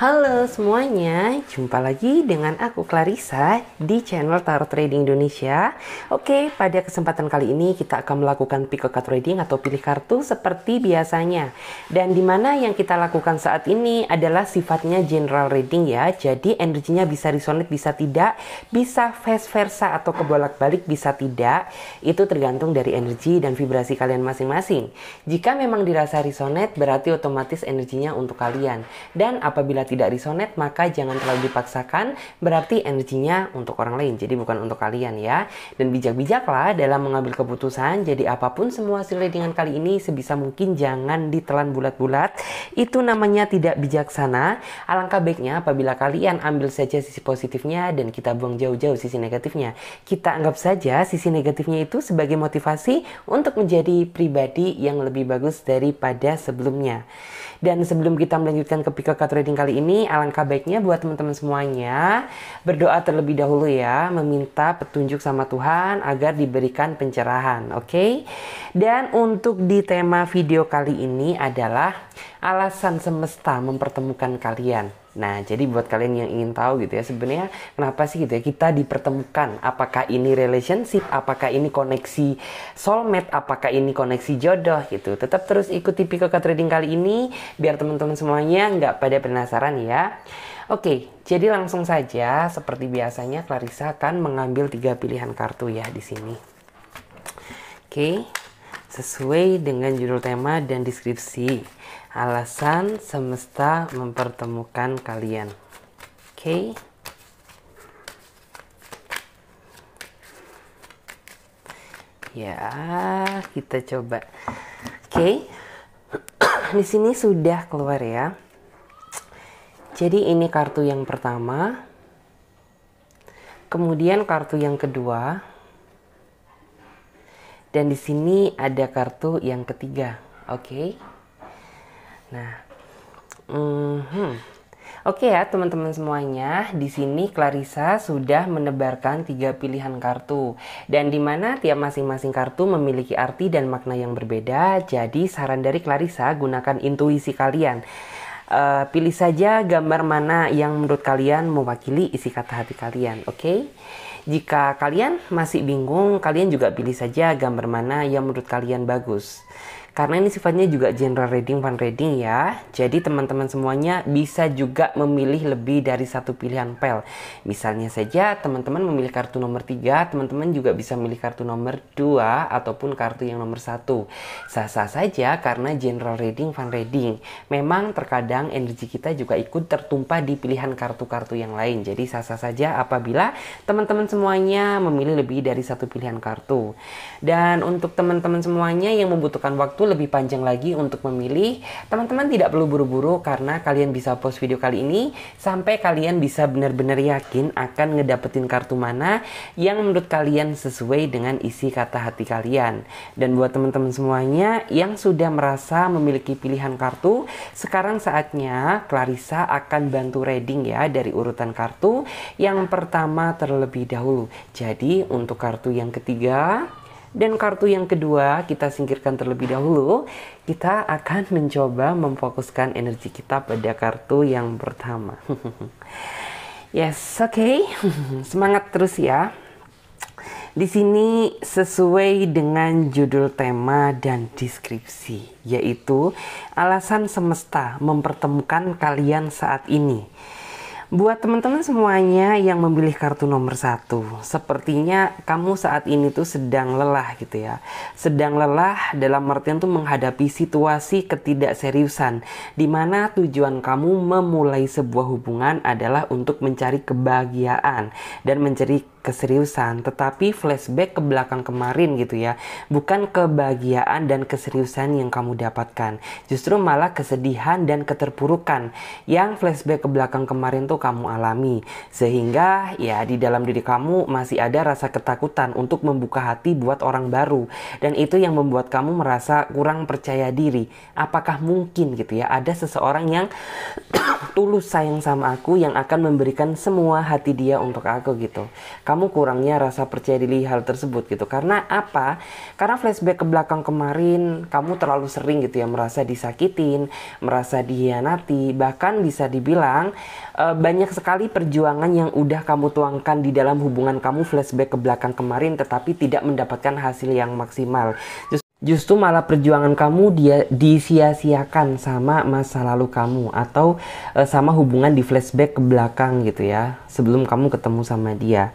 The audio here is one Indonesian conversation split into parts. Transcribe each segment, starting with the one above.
Halo semuanya, jumpa lagi dengan aku Clarissa di channel Tarot Trading Indonesia. Oke, pada kesempatan kali ini kita akan melakukan pick a card trading atau pilih kartu seperti biasanya. Dan di mana yang kita lakukan saat ini adalah sifatnya general reading ya. Jadi energinya bisa resonate bisa tidak, bisa vice versa atau kebolak-balik bisa tidak. Itu tergantung dari energi dan vibrasi kalian masing-masing. Jika memang dirasa resonate berarti otomatis energinya untuk kalian. Dan apabila tidak resonate maka jangan terlalu dipaksakan berarti energinya untuk orang lain jadi bukan untuk kalian ya dan bijak-bijaklah dalam mengambil keputusan jadi apapun semua hasil readingan kali ini sebisa mungkin jangan ditelan bulat-bulat itu namanya tidak bijaksana alangkah baiknya apabila kalian ambil saja sisi positifnya dan kita buang jauh-jauh sisi negatifnya kita anggap saja sisi negatifnya itu sebagai motivasi untuk menjadi pribadi yang lebih bagus daripada sebelumnya dan sebelum kita melanjutkan ke Pickle reading kali ini, alangkah baiknya buat teman-teman semuanya berdoa terlebih dahulu ya, meminta petunjuk sama Tuhan agar diberikan pencerahan, oke? Okay? Dan untuk di tema video kali ini adalah alasan semesta mempertemukan kalian. Nah, jadi buat kalian yang ingin tahu gitu ya, sebenarnya kenapa sih gitu ya kita dipertemukan? Apakah ini relationship? Apakah ini koneksi soulmate? Apakah ini koneksi jodoh gitu? Tetap terus ikuti Pico Trading kali ini biar teman-teman semuanya nggak pada penasaran ya. Oke, jadi langsung saja seperti biasanya Clarissa akan mengambil tiga pilihan kartu ya di sini. Oke, sesuai dengan judul tema dan deskripsi alasan semesta mempertemukan kalian. Oke. Okay? Ya, kita coba. Oke. Okay. Di sini sudah keluar ya. Jadi ini kartu yang pertama. Kemudian kartu yang kedua. Dan di sini ada kartu yang ketiga. Oke. Okay? Nah, mm hmm, oke ya teman-teman semuanya, di sini Clarissa sudah menebarkan tiga pilihan kartu dan di mana tiap masing-masing kartu memiliki arti dan makna yang berbeda. Jadi saran dari Clarissa gunakan intuisi kalian. Uh, pilih saja gambar mana yang menurut kalian mewakili isi kata hati kalian, oke? Okay? Jika kalian masih bingung, kalian juga pilih saja gambar mana yang menurut kalian bagus. Karena ini sifatnya juga general reading, fun reading ya. Jadi teman-teman semuanya bisa juga memilih lebih dari satu pilihan pel. Misalnya saja teman-teman memilih kartu nomor 3, teman-teman juga bisa memilih kartu nomor 2 ataupun kartu yang nomor 1. Sah-sah saja karena general reading, fun reading. Memang terkadang energi kita juga ikut tertumpah di pilihan kartu-kartu yang lain. Jadi sah-sah saja apabila teman-teman semuanya memilih lebih dari satu pilihan kartu. Dan untuk teman-teman semuanya yang membutuhkan waktu lebih panjang lagi untuk memilih. Teman-teman tidak perlu buru-buru karena kalian bisa post video kali ini sampai kalian bisa benar-benar yakin akan ngedapetin kartu mana yang menurut kalian sesuai dengan isi kata hati kalian. Dan buat teman-teman semuanya yang sudah merasa memiliki pilihan kartu, sekarang saatnya Clarissa akan bantu reading ya dari urutan kartu yang pertama terlebih dahulu. Jadi untuk kartu yang ketiga, dan kartu yang kedua kita singkirkan terlebih dahulu. Kita akan mencoba memfokuskan energi kita pada kartu yang pertama. yes, oke. Okay. Semangat terus ya. Di sini sesuai dengan judul tema dan deskripsi, yaitu alasan semesta mempertemukan kalian saat ini Buat teman-teman semuanya yang memilih kartu nomor satu, sepertinya kamu saat ini tuh sedang lelah gitu ya. Sedang lelah dalam artian tuh menghadapi situasi ketidakseriusan, di mana tujuan kamu memulai sebuah hubungan adalah untuk mencari kebahagiaan dan mencari keseriusan, tetapi flashback ke belakang kemarin gitu ya. Bukan kebahagiaan dan keseriusan yang kamu dapatkan, justru malah kesedihan dan keterpurukan yang flashback ke belakang kemarin tuh kamu alami. Sehingga ya di dalam diri kamu masih ada rasa ketakutan untuk membuka hati buat orang baru dan itu yang membuat kamu merasa kurang percaya diri. Apakah mungkin gitu ya ada seseorang yang tulus sayang sama aku yang akan memberikan semua hati dia untuk aku gitu kamu kurangnya rasa percaya diri hal tersebut gitu. Karena apa? Karena flashback ke belakang kemarin kamu terlalu sering gitu ya merasa disakitin, merasa dihianati, bahkan bisa dibilang e, banyak sekali perjuangan yang udah kamu tuangkan di dalam hubungan kamu flashback ke belakang kemarin tetapi tidak mendapatkan hasil yang maksimal. Just justru malah perjuangan kamu dia disia-siakan sama masa lalu kamu atau eh, sama hubungan di flashback ke belakang gitu ya sebelum kamu ketemu sama dia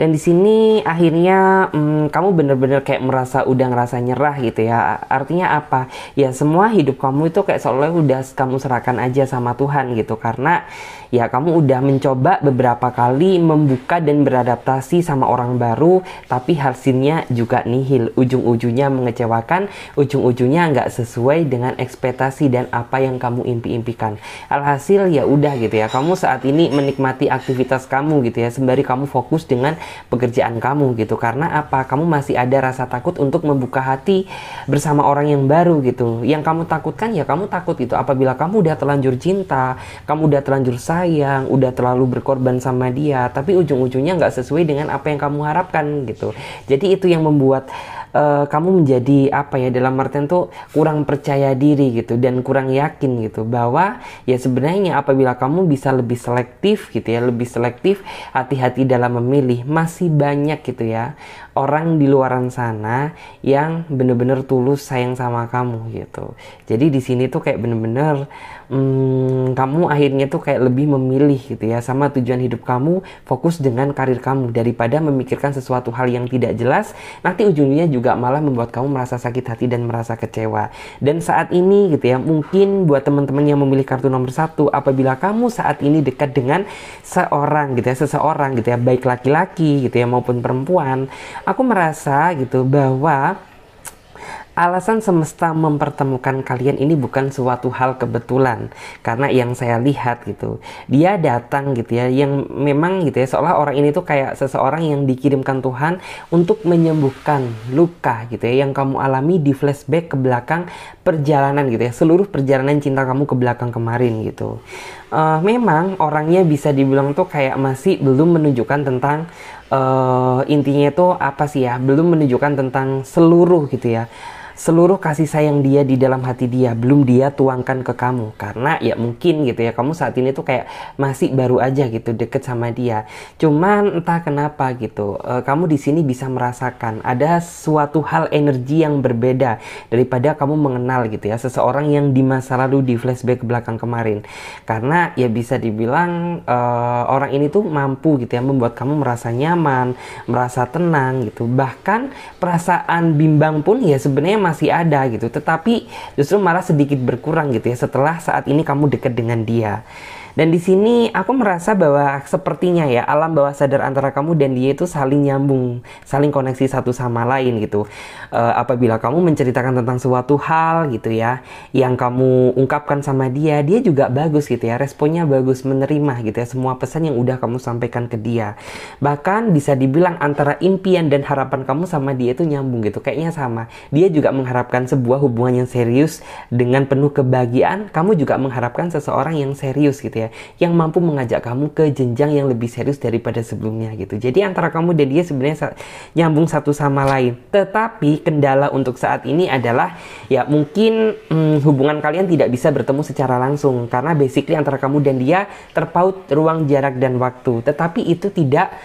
dan di sini akhirnya hmm, kamu bener-bener kayak merasa udah ngerasa nyerah gitu ya artinya apa ya semua hidup kamu itu kayak seolah udah kamu serahkan aja sama Tuhan gitu karena ya kamu udah mencoba beberapa kali membuka dan beradaptasi sama orang baru tapi hasilnya juga nihil ujung-ujungnya mengecewakan ujung-ujungnya nggak sesuai dengan ekspektasi dan apa yang kamu impi-impikan alhasil ya udah gitu ya kamu saat ini menikmati aktivitas kamu gitu ya sembari kamu fokus dengan pekerjaan kamu gitu karena apa kamu masih ada rasa takut untuk membuka hati bersama orang yang baru gitu yang kamu takutkan ya kamu takut itu. apabila kamu udah terlanjur cinta kamu udah terlanjur sayang sayang, udah terlalu berkorban sama dia, tapi ujung-ujungnya nggak sesuai dengan apa yang kamu harapkan gitu. Jadi itu yang membuat uh, kamu menjadi apa ya dalam artian tuh kurang percaya diri gitu dan kurang yakin gitu bahwa ya sebenarnya apabila kamu bisa lebih selektif gitu ya lebih selektif hati-hati dalam memilih masih banyak gitu ya orang di luaran sana yang bener-bener tulus sayang sama kamu gitu jadi di sini tuh kayak bener-bener hmm, kamu akhirnya tuh kayak lebih memilih gitu ya sama tujuan hidup kamu fokus dengan karir kamu daripada memikirkan sesuatu hal yang tidak jelas nanti ujungnya juga malah membuat kamu merasa sakit hati dan merasa kecewa dan saat ini gitu ya mungkin buat teman-teman yang memilih kartu nomor satu apabila kamu saat ini dekat dengan seorang gitu ya seseorang gitu ya baik laki-laki gitu ya maupun perempuan aku merasa gitu bahwa Alasan semesta mempertemukan kalian ini bukan suatu hal kebetulan karena yang saya lihat gitu. Dia datang gitu ya yang memang gitu ya seolah orang ini tuh kayak seseorang yang dikirimkan Tuhan untuk menyembuhkan luka gitu ya yang kamu alami di flashback ke belakang perjalanan gitu ya seluruh perjalanan cinta kamu ke belakang kemarin gitu. Uh, memang orangnya bisa dibilang tuh kayak masih belum menunjukkan tentang uh, intinya itu apa sih ya belum menunjukkan tentang seluruh gitu ya seluruh kasih sayang dia di dalam hati dia belum dia tuangkan ke kamu karena ya mungkin gitu ya kamu saat ini tuh kayak masih baru aja gitu deket sama dia cuman entah kenapa gitu e, kamu di sini bisa merasakan ada suatu hal energi yang berbeda daripada kamu mengenal gitu ya seseorang yang di masa lalu di flashback belakang kemarin karena ya bisa dibilang e, orang ini tuh mampu gitu ya membuat kamu merasa nyaman merasa tenang gitu bahkan perasaan bimbang pun ya sebenarnya masih ada gitu tetapi justru malah sedikit berkurang gitu ya setelah saat ini kamu dekat dengan dia dan di sini aku merasa bahwa sepertinya ya alam bawah sadar antara kamu dan dia itu saling nyambung, saling koneksi satu sama lain gitu. Uh, apabila kamu menceritakan tentang suatu hal gitu ya, yang kamu ungkapkan sama dia, dia juga bagus gitu ya, responnya bagus, menerima gitu ya semua pesan yang udah kamu sampaikan ke dia. Bahkan bisa dibilang antara impian dan harapan kamu sama dia itu nyambung gitu, kayaknya sama. Dia juga mengharapkan sebuah hubungan yang serius dengan penuh kebahagiaan, kamu juga mengharapkan seseorang yang serius gitu ya ya yang mampu mengajak kamu ke jenjang yang lebih serius daripada sebelumnya gitu jadi antara kamu dan dia sebenarnya sa nyambung satu sama lain tetapi kendala untuk saat ini adalah ya mungkin hmm, hubungan kalian tidak bisa bertemu secara langsung karena basically antara kamu dan dia terpaut ruang jarak dan waktu tetapi itu tidak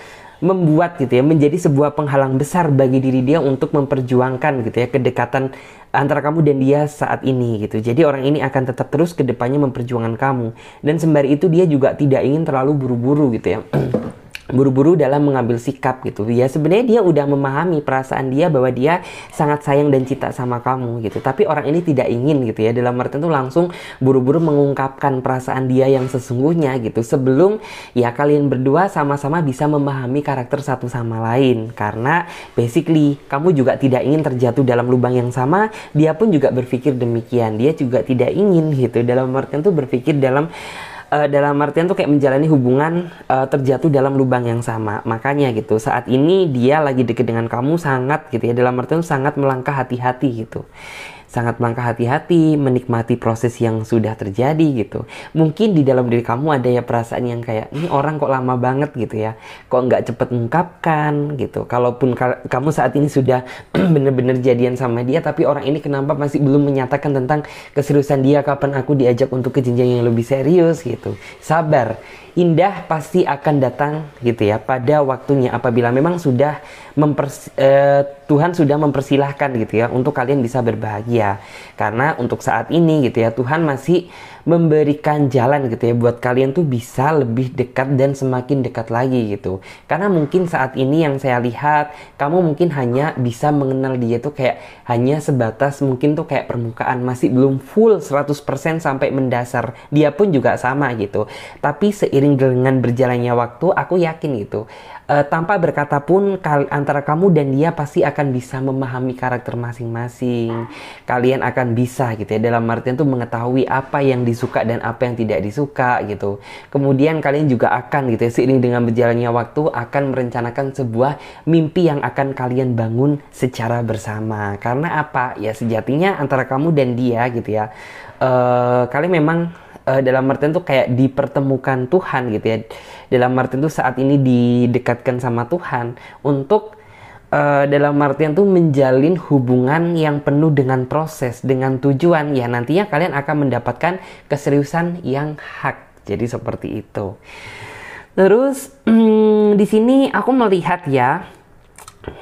membuat gitu ya menjadi sebuah penghalang besar bagi diri dia untuk memperjuangkan gitu ya kedekatan antara kamu dan dia saat ini gitu. Jadi orang ini akan tetap terus ke depannya memperjuangkan kamu dan sembari itu dia juga tidak ingin terlalu buru-buru gitu ya. buru-buru dalam mengambil sikap gitu ya sebenarnya dia udah memahami perasaan dia bahwa dia sangat sayang dan cinta sama kamu gitu tapi orang ini tidak ingin gitu ya dalam artian itu langsung buru-buru mengungkapkan perasaan dia yang sesungguhnya gitu sebelum ya kalian berdua sama-sama bisa memahami karakter satu sama lain karena basically kamu juga tidak ingin terjatuh dalam lubang yang sama dia pun juga berpikir demikian dia juga tidak ingin gitu dalam artian itu berpikir dalam uh, dalam artian tuh kayak menjalani hubungan uh, terjatuh dalam lubang yang sama. Makanya gitu, saat ini dia lagi deket dengan kamu sangat gitu ya, dalam artian sangat melangkah hati-hati gitu sangat melangkah hati-hati, menikmati proses yang sudah terjadi gitu. Mungkin di dalam diri kamu ada ya perasaan yang kayak ini orang kok lama banget gitu ya, kok nggak cepet ungkapkan gitu. Kalaupun ka kamu saat ini sudah bener-bener jadian sama dia, tapi orang ini kenapa masih belum menyatakan tentang keseriusan dia, kapan aku diajak untuk ke jenjang yang lebih serius gitu. Sabar, indah pasti akan datang gitu ya pada waktunya apabila memang sudah mempers eh, Tuhan sudah mempersilahkan gitu ya untuk kalian bisa berbahagia karena untuk saat ini gitu ya Tuhan masih memberikan jalan gitu ya buat kalian tuh bisa lebih dekat dan semakin dekat lagi gitu. Karena mungkin saat ini yang saya lihat kamu mungkin hanya bisa mengenal dia tuh kayak hanya sebatas mungkin tuh kayak permukaan masih belum full 100% sampai mendasar. Dia pun juga sama gitu. Tapi seiring dengan berjalannya waktu aku yakin gitu uh, tanpa berkata pun antara kamu dan dia pasti akan bisa memahami karakter masing-masing. Kalian akan bisa gitu ya dalam artian tuh mengetahui apa yang disuka dan apa yang tidak disuka gitu. Kemudian kalian juga akan gitu ya seiring dengan berjalannya waktu akan merencanakan sebuah mimpi yang akan kalian bangun secara bersama. Karena apa? Ya sejatinya antara kamu dan dia gitu ya. Uh, kalian memang eh, dalam artian tuh kayak dipertemukan Tuhan gitu ya dalam artian tuh saat ini didekatkan sama Tuhan untuk eh, dalam artian tuh menjalin hubungan yang penuh dengan proses, dengan tujuan. Ya nantinya kalian akan mendapatkan keseriusan yang hak. Jadi seperti itu. Terus di sini aku melihat ya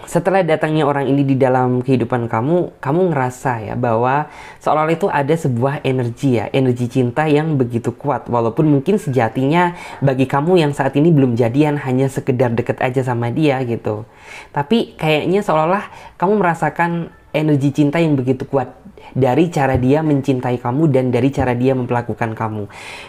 setelah datangnya orang ini di dalam kehidupan kamu, kamu ngerasa ya bahwa seolah-olah itu ada sebuah energi ya, energi cinta yang begitu kuat. Walaupun mungkin sejatinya bagi kamu yang saat ini belum jadian hanya sekedar deket aja sama dia gitu. Tapi kayaknya seolah-olah kamu merasakan energi cinta yang begitu kuat dari cara dia mencintai kamu dan dari cara dia memperlakukan kamu.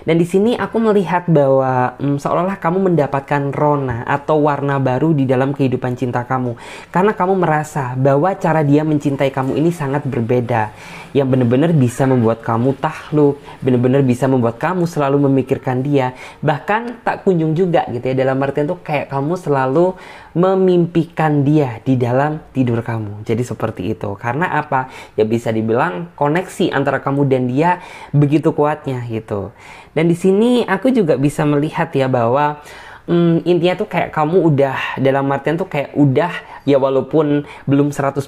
Dan di sini aku melihat bahwa hmm, seolah-olah kamu mendapatkan rona atau warna baru di dalam kehidupan cinta kamu karena kamu merasa bahwa cara dia mencintai kamu ini sangat berbeda yang benar-benar bisa membuat kamu tahluk, benar-benar bisa membuat kamu selalu memikirkan dia, bahkan tak kunjung juga gitu ya dalam artian tuh kayak kamu selalu memimpikan dia di dalam tidur kamu. Jadi seperti itu. Karena apa? Ya bisa dibilang koneksi antara kamu dan dia begitu kuatnya gitu. Dan di sini aku juga bisa melihat ya bahwa hmm, intinya tuh kayak kamu udah dalam artian tuh kayak udah ya walaupun belum 100%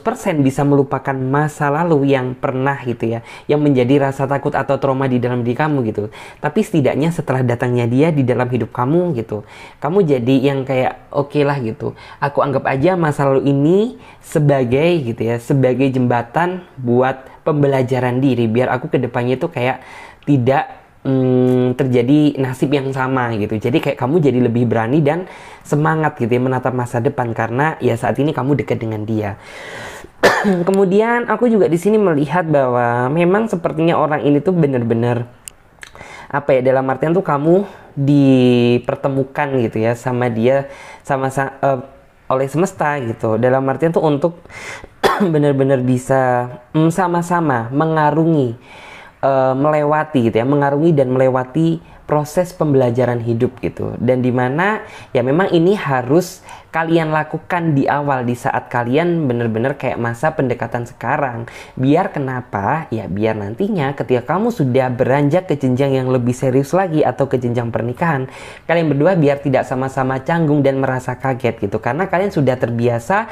bisa melupakan masa lalu yang pernah gitu ya yang menjadi rasa takut atau trauma di dalam diri kamu gitu tapi setidaknya setelah datangnya dia di dalam hidup kamu gitu kamu jadi yang kayak oke okay lah gitu aku anggap aja masa lalu ini sebagai gitu ya sebagai jembatan buat pembelajaran diri biar aku kedepannya tuh kayak tidak hmm, terjadi nasib yang sama gitu. Jadi kayak kamu jadi lebih berani dan semangat gitu ya menatap masa depan karena ya saat ini kamu dekat dengan dia. Kemudian aku juga di sini melihat bahwa memang sepertinya orang ini tuh bener-bener apa ya dalam artian tuh kamu dipertemukan gitu ya sama dia sama uh, oleh semesta gitu. Dalam artian tuh untuk bener-bener bisa mm, sama-sama mm, mengarungi uh, melewati gitu ya, mengarungi dan melewati proses pembelajaran hidup gitu. Dan di mana ya memang ini harus kalian lakukan di awal di saat kalian benar-benar kayak masa pendekatan sekarang. Biar kenapa? Ya biar nantinya ketika kamu sudah beranjak ke jenjang yang lebih serius lagi atau ke jenjang pernikahan, kalian berdua biar tidak sama-sama canggung dan merasa kaget gitu. Karena kalian sudah terbiasa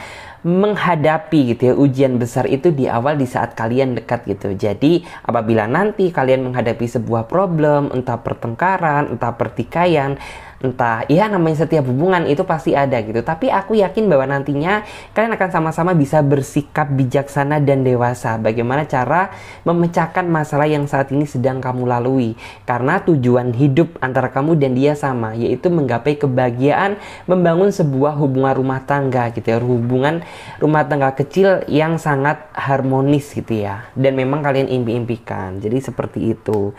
menghadapi gitu ya ujian besar itu di awal di saat kalian dekat gitu. Jadi apabila nanti kalian menghadapi sebuah problem, entah pertengkaran, entah pertikaian, entah iya namanya setiap hubungan itu pasti ada gitu tapi aku yakin bahwa nantinya kalian akan sama-sama bisa bersikap bijaksana dan dewasa bagaimana cara memecahkan masalah yang saat ini sedang kamu lalui karena tujuan hidup antara kamu dan dia sama yaitu menggapai kebahagiaan membangun sebuah hubungan rumah tangga gitu ya hubungan rumah tangga kecil yang sangat harmonis gitu ya dan memang kalian impi-impikan jadi seperti itu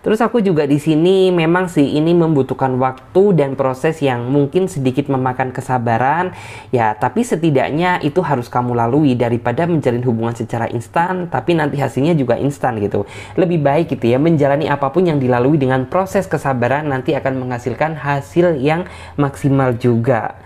Terus aku juga di sini memang sih ini membutuhkan waktu dan proses yang mungkin sedikit memakan kesabaran ya tapi setidaknya itu harus kamu lalui daripada menjalin hubungan secara instan tapi nanti hasilnya juga instan gitu. Lebih baik gitu ya menjalani apapun yang dilalui dengan proses kesabaran nanti akan menghasilkan hasil yang maksimal juga.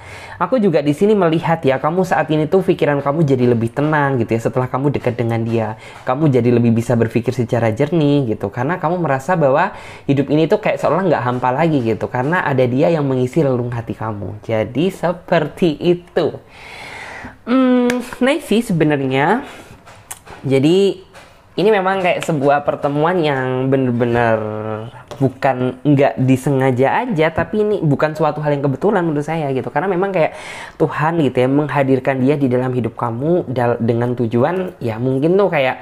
Aku juga di sini melihat ya, kamu saat ini tuh pikiran kamu jadi lebih tenang gitu ya setelah kamu dekat dengan dia. Kamu jadi lebih bisa berpikir secara jernih gitu karena kamu merasa bahwa hidup ini tuh kayak seolah nggak hampa lagi gitu karena ada dia yang mengisi lelung hati kamu. Jadi seperti itu. Hmm, nice sih sebenarnya. Jadi ini memang kayak sebuah pertemuan yang bener-bener bukan nggak disengaja aja tapi ini bukan suatu hal yang kebetulan menurut saya gitu karena memang kayak Tuhan gitu ya menghadirkan dia di dalam hidup kamu dengan tujuan ya mungkin tuh kayak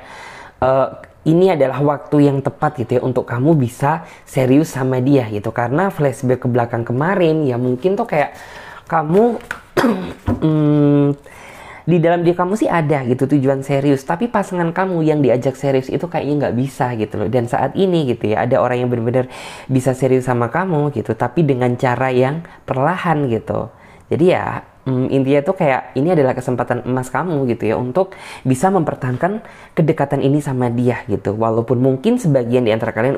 uh, ini adalah waktu yang tepat gitu ya untuk kamu bisa serius sama dia gitu karena flashback ke belakang kemarin ya mungkin tuh kayak kamu hmm, di dalam diri kamu sih ada gitu tujuan serius tapi pasangan kamu yang diajak serius itu kayaknya nggak bisa gitu loh dan saat ini gitu ya ada orang yang benar-benar bisa serius sama kamu gitu tapi dengan cara yang perlahan gitu jadi ya hmm, intinya tuh kayak ini adalah kesempatan emas kamu gitu ya untuk bisa mempertahankan kedekatan ini sama dia gitu walaupun mungkin sebagian di antara kalian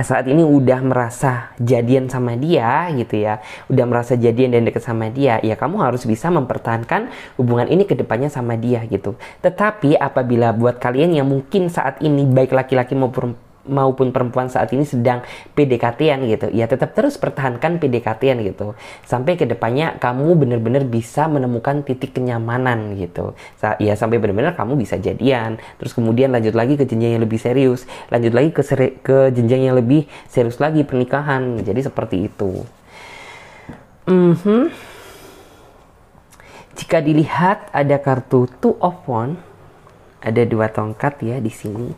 saat ini udah merasa jadian sama dia gitu ya udah merasa jadian dan deket sama dia ya kamu harus bisa mempertahankan hubungan ini kedepannya sama dia gitu tetapi apabila buat kalian yang mungkin saat ini baik laki-laki maupun maupun perempuan saat ini sedang PDKT-an gitu ya tetap terus pertahankan PDKT-an gitu sampai kedepannya kamu benar-benar bisa menemukan titik kenyamanan gitu ya sampai benar-benar kamu bisa jadian terus kemudian lanjut lagi ke jenjang yang lebih serius lanjut lagi ke, seri ke jenjang yang lebih serius lagi pernikahan jadi seperti itu mm -hmm. jika dilihat ada kartu two of one ada dua tongkat ya di sini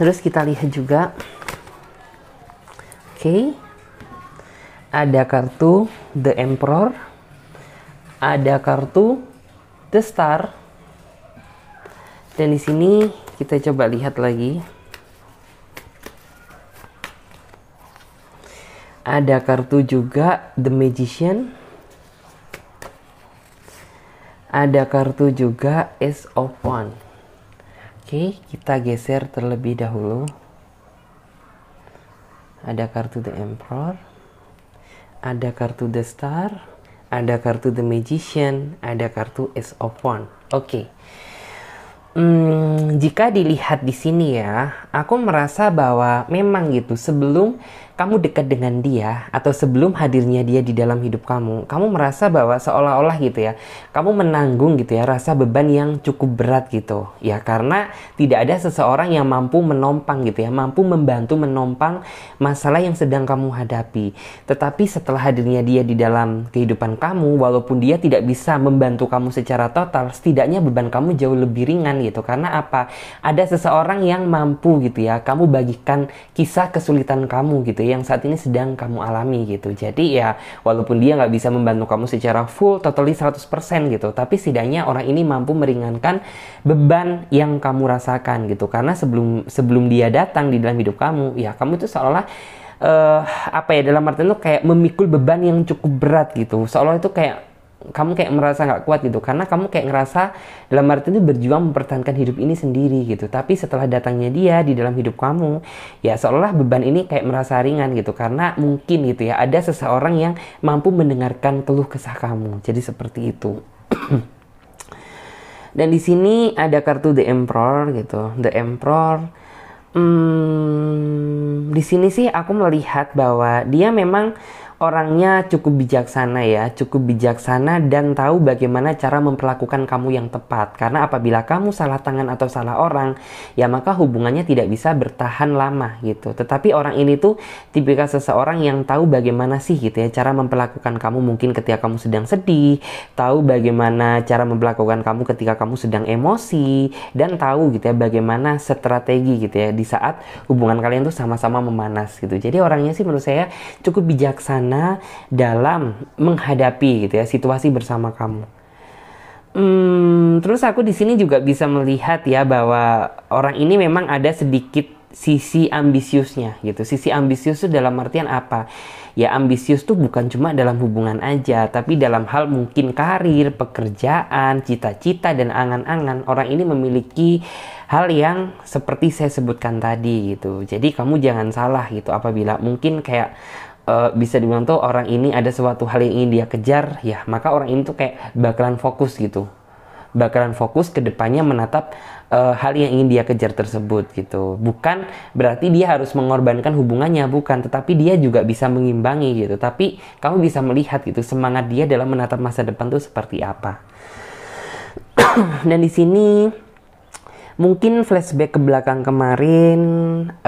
terus kita lihat juga oke okay. ada kartu the emperor ada kartu the star dan di sini kita coba lihat lagi ada kartu juga the magician ada kartu juga ace of One. Oke, kita geser terlebih dahulu. Ada kartu The Emperor, ada kartu The Star, ada kartu The Magician, ada kartu Ace of Wands. Oke. Hmm, jika dilihat di sini ya, aku merasa bahwa memang gitu sebelum kamu dekat dengan dia atau sebelum hadirnya dia di dalam hidup kamu, kamu merasa bahwa seolah-olah gitu ya, kamu menanggung gitu ya rasa beban yang cukup berat gitu. Ya karena tidak ada seseorang yang mampu menompang gitu ya, mampu membantu menompang masalah yang sedang kamu hadapi. Tetapi setelah hadirnya dia di dalam kehidupan kamu, walaupun dia tidak bisa membantu kamu secara total, setidaknya beban kamu jauh lebih ringan gitu. Karena apa? Ada seseorang yang mampu gitu ya, kamu bagikan kisah kesulitan kamu gitu ya yang saat ini sedang kamu alami gitu. Jadi ya walaupun dia nggak bisa membantu kamu secara full totally 100% gitu, tapi setidaknya orang ini mampu meringankan beban yang kamu rasakan gitu. Karena sebelum sebelum dia datang di dalam hidup kamu, ya kamu itu seolah uh, apa ya dalam artian tuh kayak memikul beban yang cukup berat gitu. Seolah itu kayak kamu kayak merasa nggak kuat gitu karena kamu kayak ngerasa dalam arti itu berjuang mempertahankan hidup ini sendiri gitu tapi setelah datangnya dia di dalam hidup kamu ya seolah beban ini kayak merasa ringan gitu karena mungkin gitu ya ada seseorang yang mampu mendengarkan keluh kesah kamu jadi seperti itu dan di sini ada kartu The Emperor gitu The Emperor hmm, di sini sih aku melihat bahwa dia memang orangnya cukup bijaksana ya, cukup bijaksana dan tahu bagaimana cara memperlakukan kamu yang tepat. Karena apabila kamu salah tangan atau salah orang, ya maka hubungannya tidak bisa bertahan lama gitu. Tetapi orang ini tuh tipikal seseorang yang tahu bagaimana sih gitu ya cara memperlakukan kamu mungkin ketika kamu sedang sedih, tahu bagaimana cara memperlakukan kamu ketika kamu sedang emosi dan tahu gitu ya bagaimana strategi gitu ya di saat hubungan kalian tuh sama-sama memanas gitu. Jadi orangnya sih menurut saya cukup bijaksana dalam menghadapi gitu ya situasi bersama kamu. Hmm, terus aku di sini juga bisa melihat ya bahwa orang ini memang ada sedikit sisi ambisiusnya gitu. Sisi ambisius itu dalam artian apa? Ya ambisius tuh bukan cuma dalam hubungan aja, tapi dalam hal mungkin karir, pekerjaan, cita-cita dan angan-angan. Orang ini memiliki hal yang seperti saya sebutkan tadi gitu. Jadi kamu jangan salah gitu apabila mungkin kayak uh, bisa dibilang tuh orang ini ada suatu hal yang ingin dia kejar ya maka orang ini tuh kayak bakalan fokus gitu bakalan fokus ke depannya menatap uh, hal yang ingin dia kejar tersebut gitu. Bukan berarti dia harus mengorbankan hubungannya, bukan, tetapi dia juga bisa mengimbangi gitu. Tapi kamu bisa melihat gitu semangat dia dalam menatap masa depan tuh seperti apa. Dan di sini Mungkin flashback ke belakang kemarin,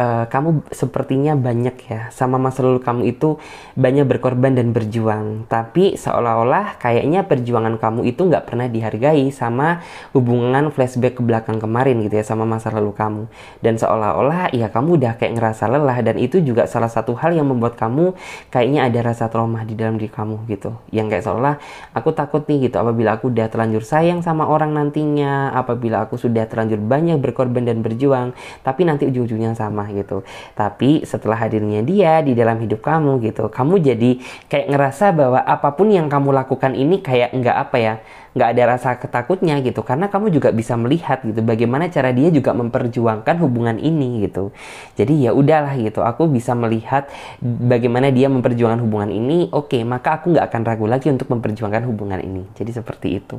uh, kamu sepertinya banyak ya sama masa lalu kamu itu banyak berkorban dan berjuang. Tapi seolah-olah kayaknya perjuangan kamu itu nggak pernah dihargai sama hubungan flashback ke belakang kemarin gitu ya sama masa lalu kamu. Dan seolah-olah ya kamu udah kayak ngerasa lelah dan itu juga salah satu hal yang membuat kamu kayaknya ada rasa trauma di dalam diri kamu gitu. Yang kayak seolah aku takut nih gitu apabila aku udah terlanjur sayang sama orang nantinya, apabila aku sudah terlanjur banyak banyak berkorban dan berjuang tapi nanti ujung-ujungnya sama gitu tapi setelah hadirnya dia di dalam hidup kamu gitu kamu jadi kayak ngerasa bahwa apapun yang kamu lakukan ini kayak nggak apa ya nggak ada rasa ketakutnya gitu karena kamu juga bisa melihat gitu bagaimana cara dia juga memperjuangkan hubungan ini gitu jadi ya udahlah gitu aku bisa melihat bagaimana dia memperjuangkan hubungan ini oke okay, maka aku nggak akan ragu lagi untuk memperjuangkan hubungan ini jadi seperti itu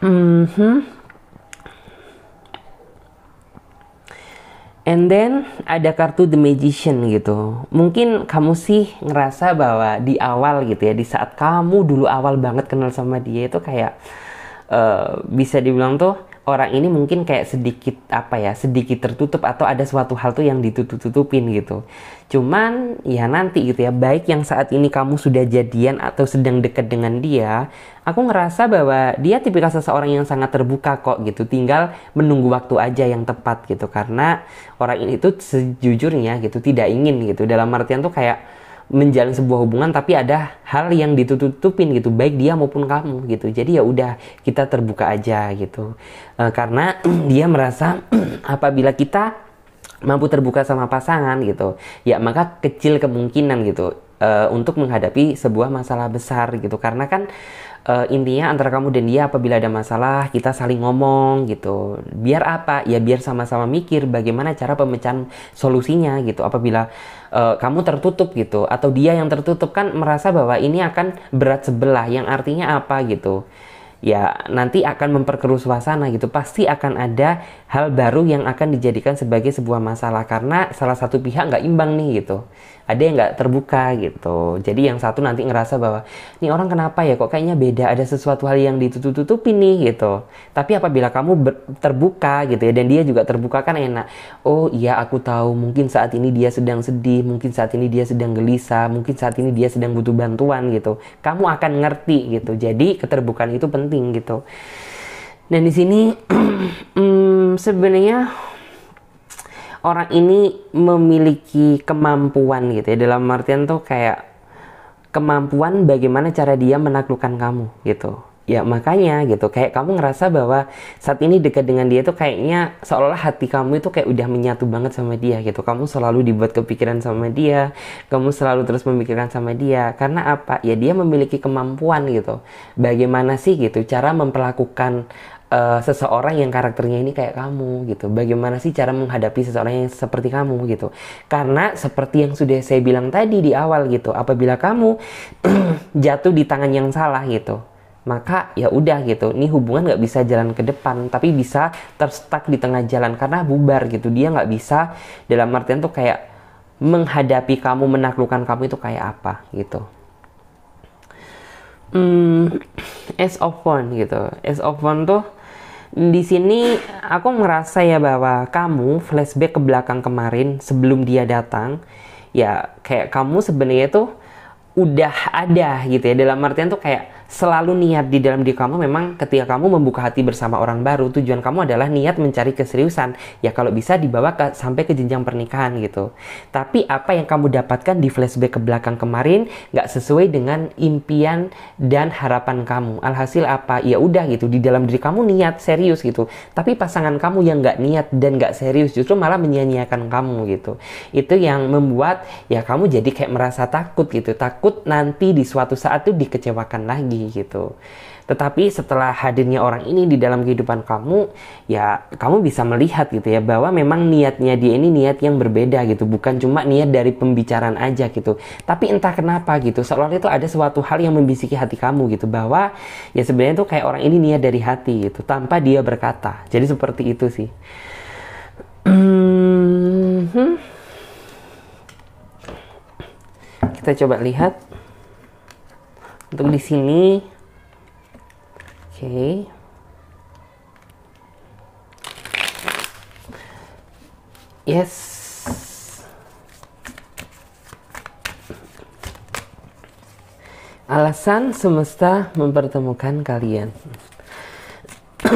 mm-hmm. And then ada kartu The Magician gitu. Mungkin kamu sih ngerasa bahwa di awal gitu ya, di saat kamu dulu awal banget kenal sama dia itu kayak uh, bisa dibilang tuh orang ini mungkin kayak sedikit apa ya sedikit tertutup atau ada suatu hal tuh yang ditutup-tutupin gitu cuman ya nanti gitu ya baik yang saat ini kamu sudah jadian atau sedang dekat dengan dia aku ngerasa bahwa dia tipikal seseorang yang sangat terbuka kok gitu tinggal menunggu waktu aja yang tepat gitu karena orang ini tuh sejujurnya gitu tidak ingin gitu dalam artian tuh kayak menjalin sebuah hubungan tapi ada hal yang ditutupin gitu baik dia maupun kamu gitu jadi ya udah kita terbuka aja gitu e, karena dia merasa apabila kita mampu terbuka sama pasangan gitu ya maka kecil kemungkinan gitu e, untuk menghadapi sebuah masalah besar gitu karena kan e, intinya antara kamu dan dia apabila ada masalah kita saling ngomong gitu biar apa ya biar sama-sama mikir bagaimana cara pemecahan solusinya gitu apabila uh, kamu tertutup gitu atau dia yang tertutup kan merasa bahwa ini akan berat sebelah yang artinya apa gitu ya nanti akan memperkeruh suasana gitu pasti akan ada hal baru yang akan dijadikan sebagai sebuah masalah karena salah satu pihak nggak imbang nih gitu ada yang nggak terbuka gitu jadi yang satu nanti ngerasa bahwa ini orang kenapa ya kok kayaknya beda ada sesuatu hal yang ditutup-tutupi nih gitu tapi apabila kamu terbuka gitu ya dan dia juga terbuka kan enak oh iya aku tahu mungkin saat ini dia sedang sedih mungkin saat ini dia sedang gelisah mungkin saat ini dia sedang butuh bantuan gitu kamu akan ngerti gitu jadi keterbukaan itu penting gitu dan di sini hmm, sebenarnya orang ini memiliki kemampuan gitu ya dalam artian tuh kayak kemampuan bagaimana cara dia menaklukkan kamu gitu ya makanya gitu kayak kamu ngerasa bahwa saat ini dekat dengan dia tuh kayaknya seolah-olah hati kamu itu kayak udah menyatu banget sama dia gitu kamu selalu dibuat kepikiran sama dia kamu selalu terus memikirkan sama dia karena apa ya dia memiliki kemampuan gitu bagaimana sih gitu cara memperlakukan uh, seseorang yang karakternya ini kayak kamu gitu. Bagaimana sih cara menghadapi seseorang yang seperti kamu gitu? Karena seperti yang sudah saya bilang tadi di awal gitu, apabila kamu jatuh di tangan yang salah gitu, maka ya udah gitu ini hubungan nggak bisa jalan ke depan tapi bisa terstak di tengah jalan karena bubar gitu dia nggak bisa dalam artian tuh kayak menghadapi kamu menaklukkan kamu itu kayak apa gitu hmm, Ace of One gitu. S of One tuh di sini aku ngerasa ya bahwa kamu flashback ke belakang kemarin sebelum dia datang ya kayak kamu sebenarnya tuh udah ada gitu ya dalam artian tuh kayak selalu niat di dalam diri kamu memang ketika kamu membuka hati bersama orang baru tujuan kamu adalah niat mencari keseriusan ya kalau bisa dibawa ke, sampai ke jenjang pernikahan gitu tapi apa yang kamu dapatkan di flashback ke belakang kemarin nggak sesuai dengan impian dan harapan kamu alhasil apa ya udah gitu di dalam diri kamu niat serius gitu tapi pasangan kamu yang nggak niat dan nggak serius justru malah menyia-nyiakan kamu gitu itu yang membuat ya kamu jadi kayak merasa takut gitu takut nanti di suatu saat tuh dikecewakan lagi lagi gitu. Tetapi setelah hadirnya orang ini di dalam kehidupan kamu, ya kamu bisa melihat gitu ya bahwa memang niatnya dia ini niat yang berbeda gitu, bukan cuma niat dari pembicaraan aja gitu. Tapi entah kenapa gitu, seolah itu ada suatu hal yang membisiki hati kamu gitu bahwa ya sebenarnya tuh kayak orang ini niat dari hati gitu tanpa dia berkata. Jadi seperti itu sih. Hmm, hmm. Kita coba lihat untuk di sini oke okay. yes alasan semesta mempertemukan kalian oke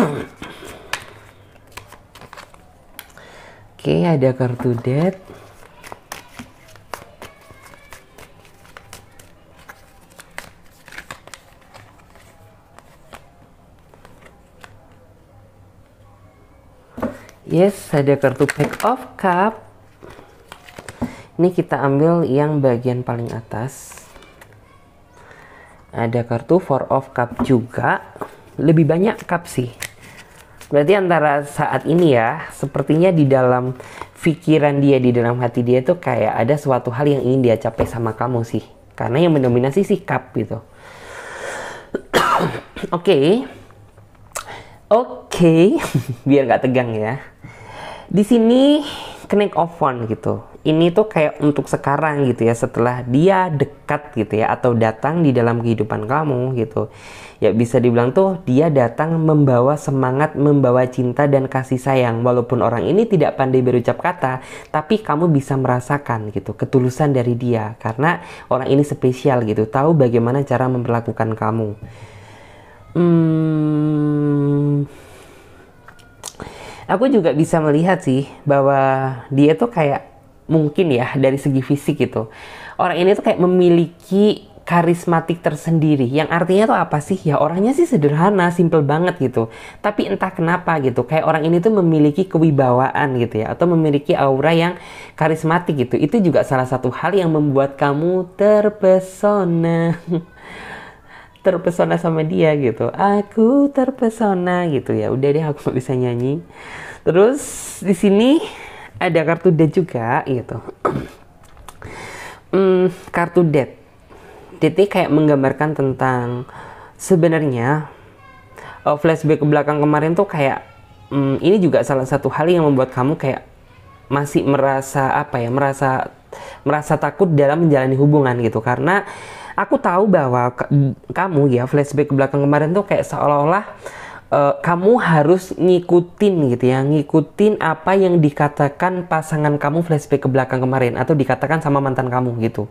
okay, ada kartu debt Yes, ada kartu Pack of Cup. Ini kita ambil yang bagian paling atas. Ada kartu Four of Cup juga. Lebih banyak cup sih. Berarti antara saat ini ya, sepertinya di dalam pikiran dia, di dalam hati dia itu kayak ada suatu hal yang ingin dia capai sama kamu sih. Karena yang mendominasi sih cup gitu. Oke. Oke. Okay. Okay. Biar nggak tegang ya. Di sini off one gitu. Ini tuh kayak untuk sekarang gitu ya setelah dia dekat gitu ya atau datang di dalam kehidupan kamu gitu. Ya bisa dibilang tuh dia datang membawa semangat, membawa cinta dan kasih sayang walaupun orang ini tidak pandai berucap kata, tapi kamu bisa merasakan gitu ketulusan dari dia karena orang ini spesial gitu, tahu bagaimana cara memperlakukan kamu. Hmm aku juga bisa melihat sih bahwa dia tuh kayak mungkin ya dari segi fisik gitu orang ini tuh kayak memiliki karismatik tersendiri yang artinya tuh apa sih ya orangnya sih sederhana simple banget gitu tapi entah kenapa gitu kayak orang ini tuh memiliki kewibawaan gitu ya atau memiliki aura yang karismatik gitu itu juga salah satu hal yang membuat kamu terpesona terpesona sama dia gitu aku terpesona gitu ya udah deh aku bisa nyanyi terus di sini ada kartu debt juga gitu hmm, kartu debt titik kayak menggambarkan tentang sebenarnya uh, flashback ke belakang kemarin tuh kayak hmm, ini juga salah satu hal yang membuat kamu kayak masih merasa apa ya merasa merasa takut dalam menjalani hubungan gitu karena aku tahu bahwa kamu ya flashback ke belakang kemarin tuh kayak seolah-olah uh, kamu harus ngikutin gitu ya, ngikutin apa yang dikatakan pasangan kamu flashback ke belakang kemarin atau dikatakan sama mantan kamu gitu.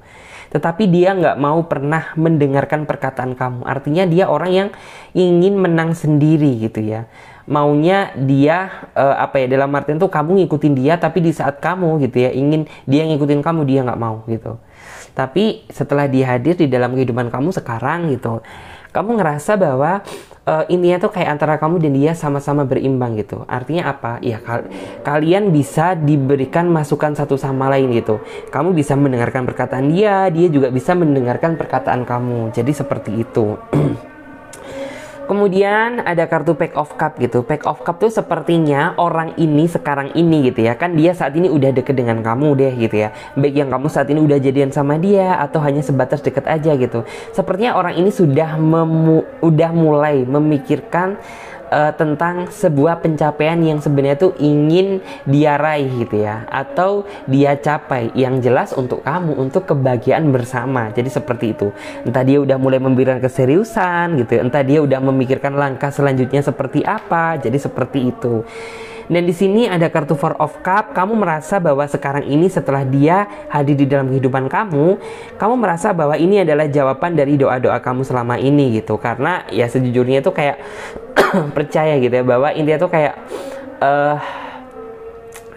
Tetapi dia nggak mau pernah mendengarkan perkataan kamu. Artinya dia orang yang ingin menang sendiri gitu ya. Maunya dia uh, apa ya dalam artian tuh kamu ngikutin dia tapi di saat kamu gitu ya ingin dia ngikutin kamu dia nggak mau gitu tapi setelah dia hadir di dalam kehidupan kamu sekarang gitu kamu ngerasa bahwa uh, eh, intinya tuh kayak antara kamu dan dia sama-sama berimbang gitu artinya apa ya kal kalian bisa diberikan masukan satu sama lain gitu kamu bisa mendengarkan perkataan dia dia juga bisa mendengarkan perkataan kamu jadi seperti itu Kemudian ada kartu pack of cup gitu. Pack of cup tuh sepertinya orang ini sekarang ini gitu ya. Kan dia saat ini udah deket dengan kamu deh gitu ya. Baik yang kamu saat ini udah jadian sama dia atau hanya sebatas deket aja gitu. Sepertinya orang ini sudah memu udah mulai memikirkan uh, tentang sebuah pencapaian yang sebenarnya tuh ingin dia raih gitu ya atau dia capai yang jelas untuk kamu untuk kebahagiaan bersama jadi seperti itu entah dia udah mulai memberikan keseriusan gitu ya. entah dia udah memikirkan langkah selanjutnya seperti apa jadi seperti itu dan di sini ada kartu Four of Cup. Kamu merasa bahwa sekarang ini setelah dia hadir di dalam kehidupan kamu, kamu merasa bahwa ini adalah jawaban dari doa-doa kamu selama ini gitu. Karena ya sejujurnya itu kayak percaya gitu ya bahwa ini tuh kayak eh uh,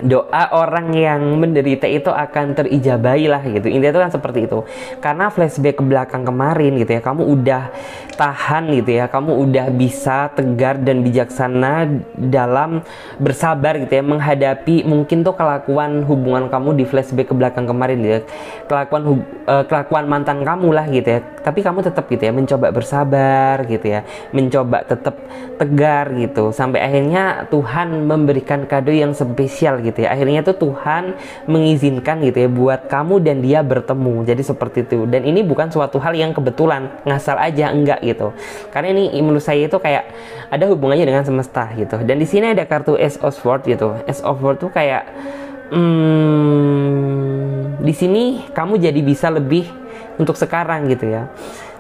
doa orang yang menderita itu akan terijabai lah gitu intinya itu kan seperti itu karena flashback ke belakang kemarin gitu ya kamu udah tahan gitu ya kamu udah bisa tegar dan bijaksana dalam bersabar gitu ya menghadapi mungkin tuh kelakuan hubungan kamu di flashback ke belakang kemarin gitu ya. kelakuan uh, kelakuan mantan kamu lah gitu ya tapi kamu tetap gitu ya mencoba bersabar gitu ya mencoba tetap tegar gitu sampai akhirnya Tuhan memberikan kado yang spesial gitu gitu ya akhirnya tuh Tuhan mengizinkan gitu ya buat kamu dan dia bertemu jadi seperti itu dan ini bukan suatu hal yang kebetulan ngasal aja enggak gitu karena ini menurut saya itu kayak ada hubungannya dengan semesta gitu dan di sini ada kartu S of Swords gitu S of Swords tuh kayak hmm, di sini kamu jadi bisa lebih untuk sekarang gitu ya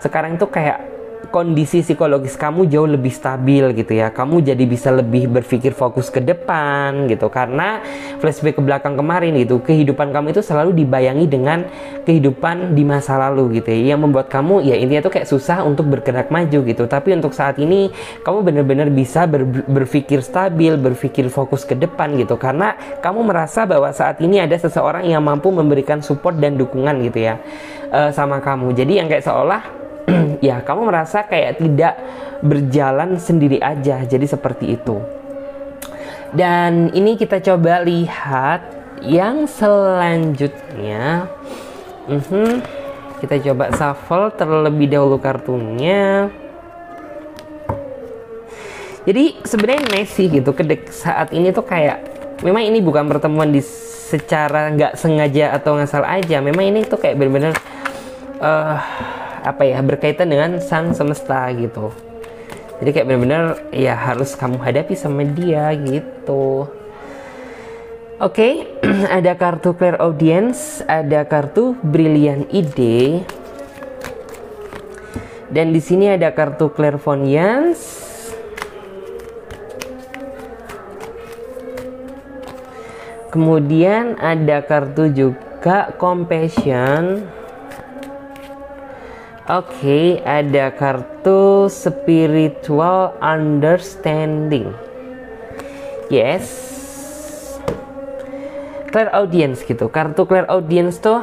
sekarang itu kayak kondisi psikologis kamu jauh lebih stabil gitu ya. Kamu jadi bisa lebih berpikir fokus ke depan gitu karena flashback ke belakang kemarin gitu. Kehidupan kamu itu selalu dibayangi dengan kehidupan di masa lalu gitu ya. Yang membuat kamu ya intinya tuh kayak susah untuk bergerak maju gitu. Tapi untuk saat ini kamu benar-benar bisa ber berpikir stabil, berpikir fokus ke depan gitu karena kamu merasa bahwa saat ini ada seseorang yang mampu memberikan support dan dukungan gitu ya. Eh, sama kamu. Jadi yang kayak seolah ya kamu merasa kayak tidak berjalan sendiri aja jadi seperti itu dan ini kita coba lihat yang selanjutnya mm -hmm. kita coba shuffle terlebih dahulu kartunya jadi sebenarnya Messi gitu kedek saat ini tuh kayak memang ini bukan pertemuan di secara nggak sengaja atau ngasal aja memang ini tuh kayak bener-bener uh, apa ya berkaitan dengan sang semesta gitu jadi kayak bener-bener ya harus kamu hadapi sama dia gitu oke okay, ada kartu clear audience ada kartu brilliant ide dan di sini ada kartu clairvoyance Kemudian ada kartu juga compassion Oke, okay, ada kartu spiritual understanding. Yes. Clear audience gitu. Kartu clear audience tuh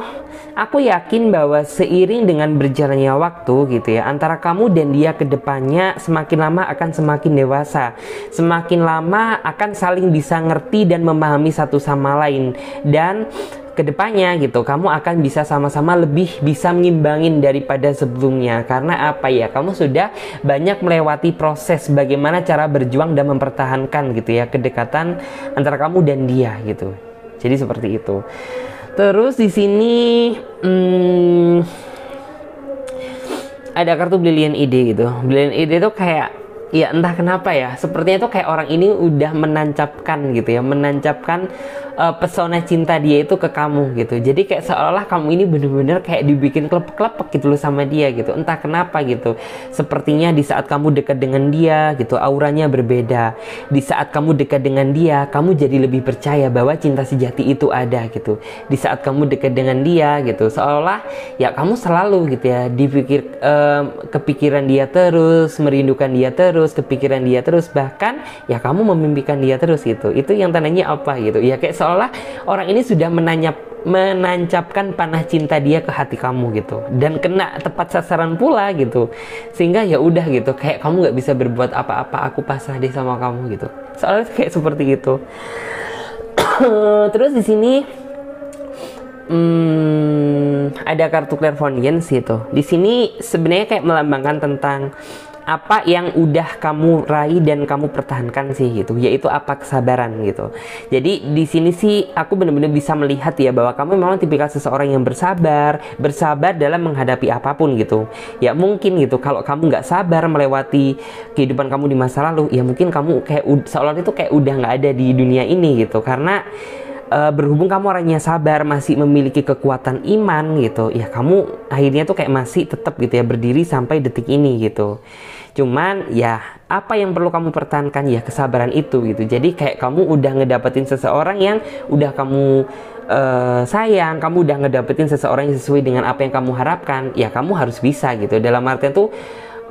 aku yakin bahwa seiring dengan berjalannya waktu gitu ya antara kamu dan dia ke depannya semakin lama akan semakin dewasa semakin lama akan saling bisa ngerti dan memahami satu sama lain dan kedepannya gitu kamu akan bisa sama-sama lebih bisa mengimbangin daripada sebelumnya karena apa ya kamu sudah banyak melewati proses bagaimana cara berjuang dan mempertahankan gitu ya kedekatan antara kamu dan dia gitu jadi seperti itu terus di sini hmm, ada kartu brilliant ide gitu brilliant ide itu kayak ya entah kenapa ya sepertinya tuh kayak orang ini udah menancapkan gitu ya menancapkan uh, pesona cinta dia itu ke kamu gitu jadi kayak seolah-olah kamu ini bener-bener kayak dibikin klepek-klepek gitu loh sama dia gitu entah kenapa gitu sepertinya di saat kamu dekat dengan dia gitu auranya berbeda di saat kamu dekat dengan dia kamu jadi lebih percaya bahwa cinta sejati itu ada gitu di saat kamu dekat dengan dia gitu seolah ya kamu selalu gitu ya dipikir uh, kepikiran dia terus merindukan dia terus terus, kepikiran dia terus, bahkan ya kamu memimpikan dia terus gitu. Itu yang tandanya apa gitu. Ya kayak seolah orang ini sudah menanyap menancapkan panah cinta dia ke hati kamu gitu dan kena tepat sasaran pula gitu sehingga ya udah gitu kayak kamu nggak bisa berbuat apa-apa aku pasrah deh sama kamu gitu soalnya kayak seperti itu terus di sini hmm, ada kartu clairvoyance gitu. Di sini sebenarnya kayak melambangkan tentang apa yang udah kamu raih dan kamu pertahankan sih gitu yaitu apa kesabaran gitu jadi di sini sih aku bener-bener bisa melihat ya bahwa kamu memang tipikal seseorang yang bersabar bersabar dalam menghadapi apapun gitu ya mungkin gitu kalau kamu nggak sabar melewati kehidupan kamu di masa lalu ya mungkin kamu kayak seolah itu kayak udah nggak ada di dunia ini gitu karena uh, berhubung kamu orangnya sabar masih memiliki kekuatan iman gitu ya kamu akhirnya tuh kayak masih tetap gitu ya berdiri sampai detik ini gitu cuman ya apa yang perlu kamu pertahankan ya kesabaran itu gitu jadi kayak kamu udah ngedapetin seseorang yang udah kamu uh, sayang kamu udah ngedapetin seseorang yang sesuai dengan apa yang kamu harapkan ya kamu harus bisa gitu dalam artian tuh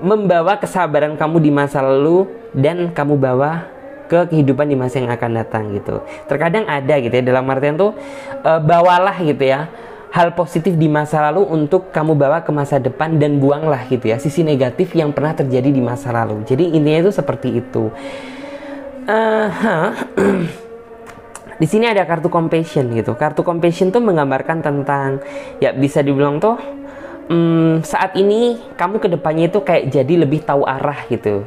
membawa kesabaran kamu di masa lalu dan kamu bawa ke kehidupan di masa yang akan datang gitu. Terkadang ada gitu ya dalam artian tuh e, bawalah gitu ya hal positif di masa lalu untuk kamu bawa ke masa depan dan buanglah gitu ya sisi negatif yang pernah terjadi di masa lalu. Jadi intinya itu seperti itu. Uh, di sini ada kartu compassion gitu. Kartu compassion tuh menggambarkan tentang ya bisa dibilang tuh Hmm, saat ini kamu kedepannya itu kayak jadi lebih tahu arah gitu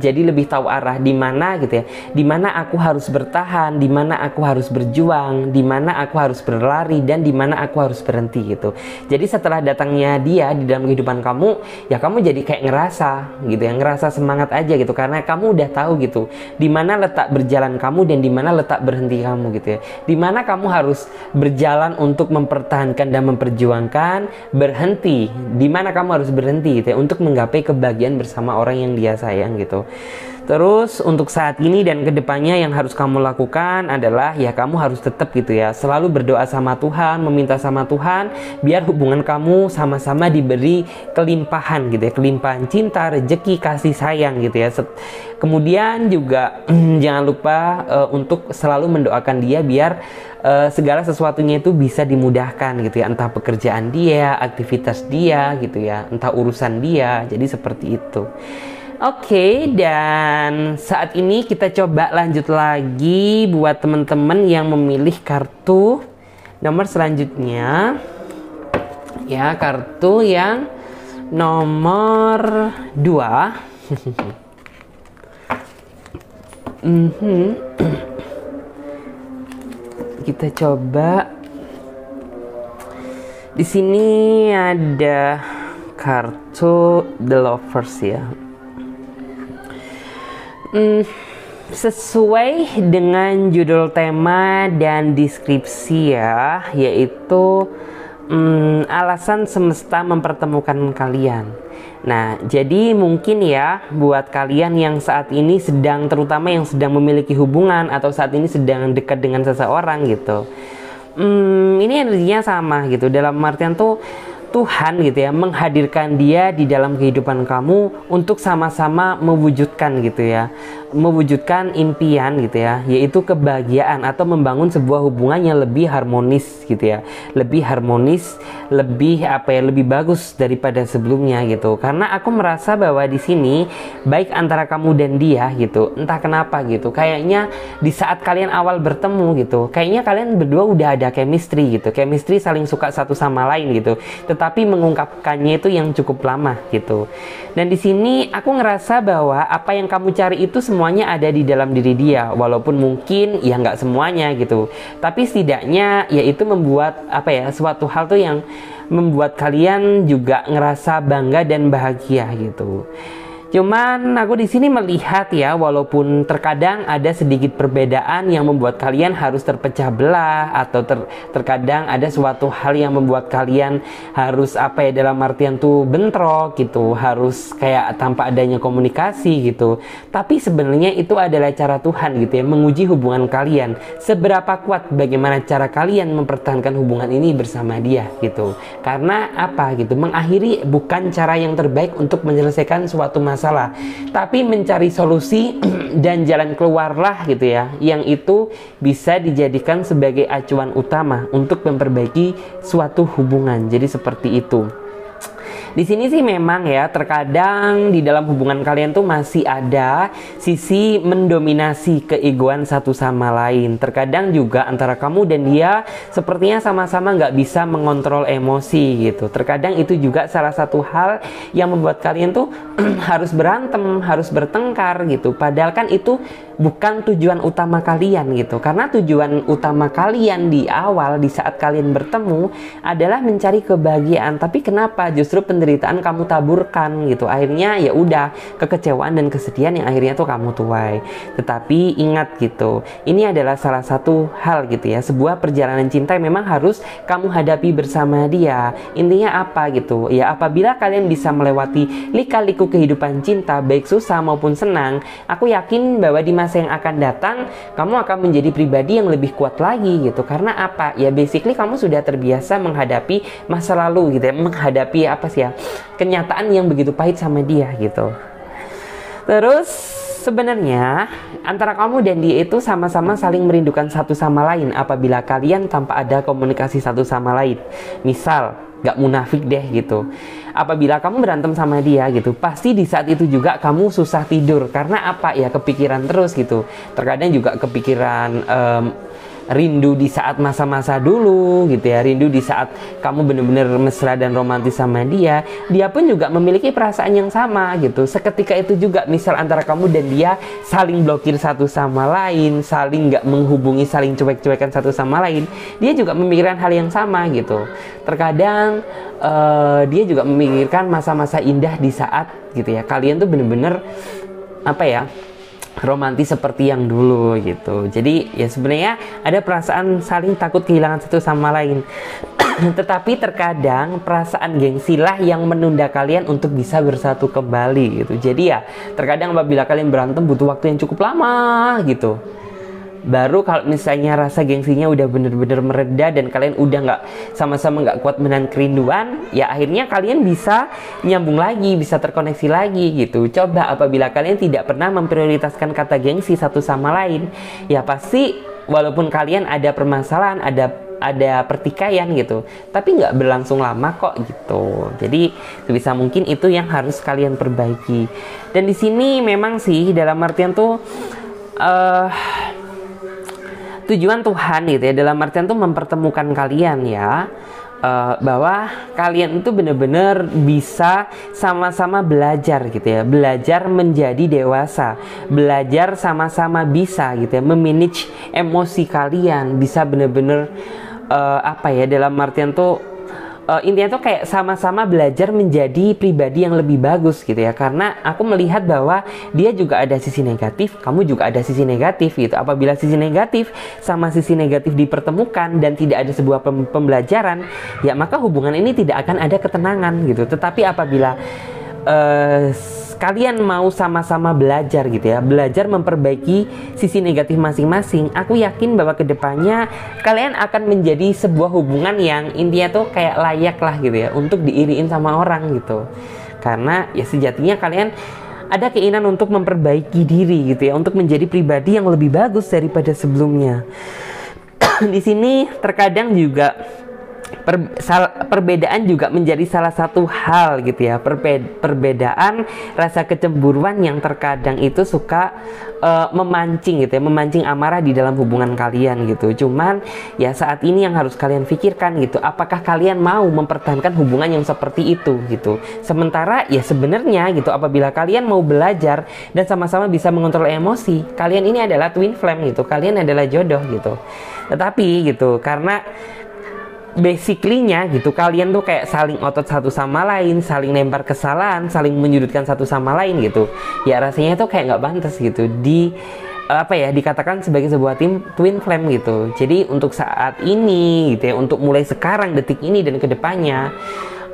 jadi lebih tahu arah di mana gitu ya di mana aku harus bertahan di mana aku harus berjuang di mana aku harus berlari dan di mana aku harus berhenti gitu jadi setelah datangnya dia di dalam kehidupan kamu ya kamu jadi kayak ngerasa gitu ya ngerasa semangat aja gitu karena kamu udah tahu gitu di mana letak berjalan kamu dan di mana letak berhenti kamu gitu ya di mana kamu harus berjalan untuk mempertahankan dan memperjuangkan berhenti di mana kamu harus berhenti gitu ya untuk menggapai kebahagiaan bersama orang yang dia sayang gitu gitu. Terus untuk saat ini dan kedepannya yang harus kamu lakukan adalah ya kamu harus tetap gitu ya selalu berdoa sama Tuhan, meminta sama Tuhan biar hubungan kamu sama-sama diberi kelimpahan gitu ya, kelimpahan cinta, rejeki, kasih sayang gitu ya. Kemudian juga jangan lupa uh, untuk selalu mendoakan dia biar uh, segala sesuatunya itu bisa dimudahkan gitu ya, entah pekerjaan dia, aktivitas dia gitu ya, entah urusan dia. Jadi seperti itu. Oke, dan saat ini kita coba lanjut lagi buat teman-teman yang memilih kartu nomor selanjutnya. Ya, kartu yang nomor 2. -hmm. kita coba di sini ada kartu The Lovers ya. Hmm, sesuai dengan judul tema dan deskripsi ya, yaitu hmm, alasan semesta mempertemukan kalian. Nah, jadi mungkin ya buat kalian yang saat ini sedang terutama yang sedang memiliki hubungan atau saat ini sedang dekat dengan seseorang gitu. Hmm, ini energinya sama gitu. Dalam artian tuh Tuhan gitu ya menghadirkan dia di dalam kehidupan kamu untuk sama-sama mewujudkan gitu ya mewujudkan impian gitu ya, yaitu kebahagiaan atau membangun sebuah hubungan yang lebih harmonis gitu ya, lebih harmonis, lebih apa ya, lebih bagus daripada sebelumnya gitu. Karena aku merasa bahwa di sini baik antara kamu dan dia gitu, entah kenapa gitu, kayaknya di saat kalian awal bertemu gitu, kayaknya kalian berdua udah ada chemistry gitu, chemistry saling suka satu sama lain gitu, tetapi mengungkapkannya itu yang cukup lama gitu. Dan di sini aku ngerasa bahwa apa yang kamu cari itu semua semuanya ada di dalam diri dia walaupun mungkin ya nggak semuanya gitu tapi setidaknya yaitu membuat apa ya suatu hal tuh yang membuat kalian juga ngerasa bangga dan bahagia gitu Cuman aku di sini melihat ya, walaupun terkadang ada sedikit perbedaan yang membuat kalian harus terpecah belah atau ter, terkadang ada suatu hal yang membuat kalian harus apa ya dalam artian tuh bentrok gitu, harus kayak tanpa adanya komunikasi gitu. Tapi sebenarnya itu adalah cara Tuhan gitu ya menguji hubungan kalian. Seberapa kuat bagaimana cara kalian mempertahankan hubungan ini bersama dia gitu. Karena apa gitu? Mengakhiri bukan cara yang terbaik untuk menyelesaikan suatu masalah masalah tapi mencari solusi dan jalan keluarlah gitu ya yang itu bisa dijadikan sebagai acuan utama untuk memperbaiki suatu hubungan jadi seperti itu di sini sih memang ya terkadang di dalam hubungan kalian tuh masih ada sisi mendominasi keegoan satu sama lain. Terkadang juga antara kamu dan dia sepertinya sama-sama nggak bisa mengontrol emosi gitu. Terkadang itu juga salah satu hal yang membuat kalian tuh harus berantem, harus bertengkar gitu. Padahal kan itu bukan tujuan utama kalian gitu. Karena tujuan utama kalian di awal di saat kalian bertemu adalah mencari kebahagiaan. Tapi kenapa justru penderitaan kamu taburkan gitu? Akhirnya ya udah kekecewaan dan kesedihan yang akhirnya tuh kamu tuai. Tetapi ingat gitu, ini adalah salah satu hal gitu ya. Sebuah perjalanan cinta yang memang harus kamu hadapi bersama dia. Intinya apa gitu? Ya apabila kalian bisa melewati lika-liku kehidupan cinta baik susah maupun senang, aku yakin bahwa di masa masa yang akan datang kamu akan menjadi pribadi yang lebih kuat lagi gitu karena apa ya basically kamu sudah terbiasa menghadapi masa lalu gitu ya menghadapi apa sih ya kenyataan yang begitu pahit sama dia gitu terus sebenarnya antara kamu dan dia itu sama-sama saling merindukan satu sama lain apabila kalian tanpa ada komunikasi satu sama lain misal gak munafik deh gitu apabila kamu berantem sama dia gitu pasti di saat itu juga kamu susah tidur karena apa ya kepikiran terus gitu terkadang juga kepikiran um, rindu di saat masa-masa dulu gitu ya rindu di saat kamu benar-benar mesra dan romantis sama dia dia pun juga memiliki perasaan yang sama gitu seketika itu juga misal antara kamu dan dia saling blokir satu sama lain saling nggak menghubungi saling cuek-cuekan satu sama lain dia juga memikirkan hal yang sama gitu terkadang uh, dia juga memikirkan masa-masa indah di saat gitu ya kalian tuh bener-bener apa ya romantis seperti yang dulu gitu. Jadi ya sebenarnya ada perasaan saling takut kehilangan satu sama lain. Tetapi terkadang perasaan gengsilah yang menunda kalian untuk bisa bersatu kembali gitu. Jadi ya terkadang apabila kalian berantem butuh waktu yang cukup lama gitu baru kalau misalnya rasa gengsinya udah bener-bener mereda dan kalian udah nggak sama-sama nggak kuat menahan kerinduan ya akhirnya kalian bisa nyambung lagi bisa terkoneksi lagi gitu coba apabila kalian tidak pernah memprioritaskan kata gengsi satu sama lain ya pasti walaupun kalian ada permasalahan ada ada pertikaian gitu tapi nggak berlangsung lama kok gitu jadi sebisa mungkin itu yang harus kalian perbaiki dan di sini memang sih dalam artian tuh uh, tujuan Tuhan gitu ya dalam artian tuh mempertemukan kalian ya uh, bahwa kalian itu benar-benar bisa sama-sama belajar gitu ya, belajar menjadi dewasa, belajar sama-sama bisa gitu ya, memanage emosi kalian, bisa benar-benar uh, apa ya dalam artian tuh uh, intinya tuh kayak sama-sama belajar menjadi pribadi yang lebih bagus gitu ya karena aku melihat bahwa dia juga ada sisi negatif kamu juga ada sisi negatif gitu apabila sisi negatif sama sisi negatif dipertemukan dan tidak ada sebuah pem pembelajaran ya maka hubungan ini tidak akan ada ketenangan gitu tetapi apabila uh, kalian mau sama-sama belajar gitu ya belajar memperbaiki sisi negatif masing-masing aku yakin bahwa kedepannya kalian akan menjadi sebuah hubungan yang intinya tuh kayak layak lah gitu ya untuk diiriin sama orang gitu karena ya sejatinya kalian ada keinginan untuk memperbaiki diri gitu ya untuk menjadi pribadi yang lebih bagus daripada sebelumnya di sini terkadang juga per, sal, perbedaan juga menjadi salah satu hal gitu ya Perbe, perbedaan rasa kecemburuan yang terkadang itu suka uh, memancing gitu ya memancing amarah di dalam hubungan kalian gitu cuman ya saat ini yang harus kalian pikirkan gitu apakah kalian mau mempertahankan hubungan yang seperti itu gitu sementara ya sebenarnya gitu apabila kalian mau belajar dan sama-sama bisa mengontrol emosi kalian ini adalah twin flame gitu kalian adalah jodoh gitu tetapi gitu karena basically-nya gitu kalian tuh kayak saling otot satu sama lain saling lempar kesalahan saling menyudutkan satu sama lain gitu ya rasanya tuh kayak nggak bantes gitu di apa ya dikatakan sebagai sebuah tim twin flame gitu jadi untuk saat ini gitu ya untuk mulai sekarang detik ini dan kedepannya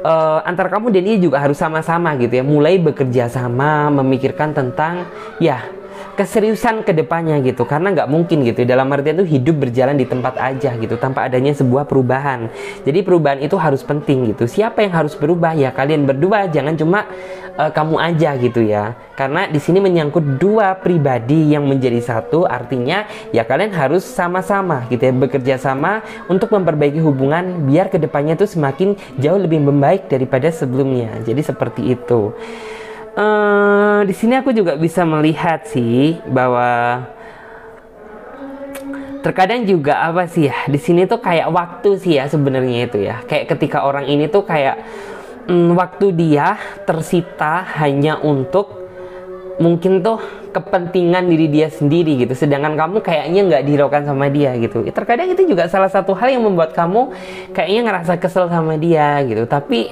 uh, eh, antar kamu dan dia juga harus sama-sama gitu ya mulai bekerja sama memikirkan tentang ya keseriusan ke depannya gitu karena nggak mungkin gitu dalam artian tuh hidup berjalan di tempat aja gitu tanpa adanya sebuah perubahan jadi perubahan itu harus penting gitu siapa yang harus berubah ya kalian berdua jangan cuma uh, kamu aja gitu ya karena di sini menyangkut dua pribadi yang menjadi satu artinya ya kalian harus sama-sama gitu ya bekerja sama untuk memperbaiki hubungan biar kedepannya tuh semakin jauh lebih membaik daripada sebelumnya jadi seperti itu uh, di sini aku juga bisa melihat sih bahwa terkadang juga apa sih ya di sini tuh kayak waktu sih ya sebenarnya itu ya kayak ketika orang ini tuh kayak mm, waktu dia tersita hanya untuk mungkin tuh kepentingan diri dia sendiri gitu sedangkan kamu kayaknya nggak dihiraukan sama dia gitu ya, terkadang itu juga salah satu hal yang membuat kamu kayaknya ngerasa kesel sama dia gitu tapi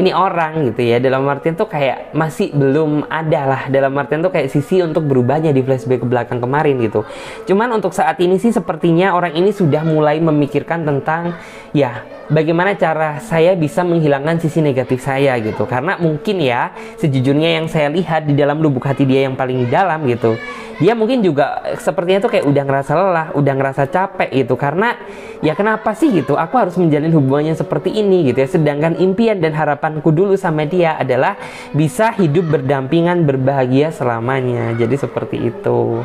ini orang gitu ya dalam artian tuh kayak masih belum ada lah dalam artian tuh kayak sisi untuk berubahnya di flashback ke belakang kemarin gitu cuman untuk saat ini sih sepertinya orang ini sudah mulai memikirkan tentang ya bagaimana cara saya bisa menghilangkan sisi negatif saya gitu karena mungkin ya sejujurnya yang saya lihat di dalam lubuk hati dia yang paling dalam gitu dia mungkin juga eh, sepertinya tuh kayak udah ngerasa lelah, udah ngerasa capek gitu karena ya kenapa sih gitu aku harus menjalin hubungannya seperti ini gitu ya sedangkan impian dan harapanku dulu sama dia adalah bisa hidup berdampingan berbahagia selamanya jadi seperti itu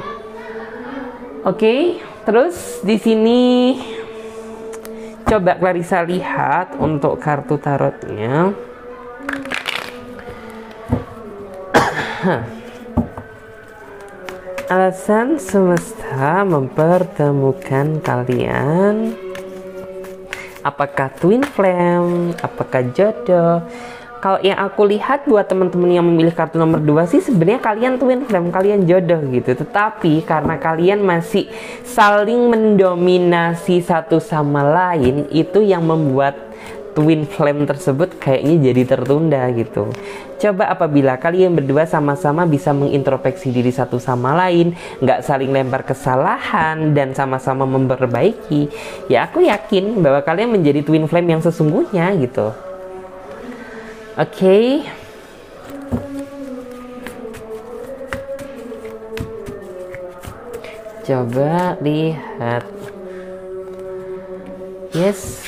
oke okay, terus di sini coba Clarissa lihat untuk kartu tarotnya alasan semesta mempertemukan kalian apakah twin flame apakah jodoh kalau yang aku lihat buat teman-teman yang memilih kartu nomor 2 sih sebenarnya kalian twin flame, kalian jodoh gitu. Tetapi karena kalian masih saling mendominasi satu sama lain, itu yang membuat twin flame tersebut kayaknya jadi tertunda gitu. Coba apabila kalian berdua sama-sama bisa mengintrospeksi diri satu sama lain, nggak saling lempar kesalahan dan sama-sama memperbaiki, ya aku yakin bahwa kalian menjadi twin flame yang sesungguhnya gitu. Oke. Okay. Coba lihat. Yes.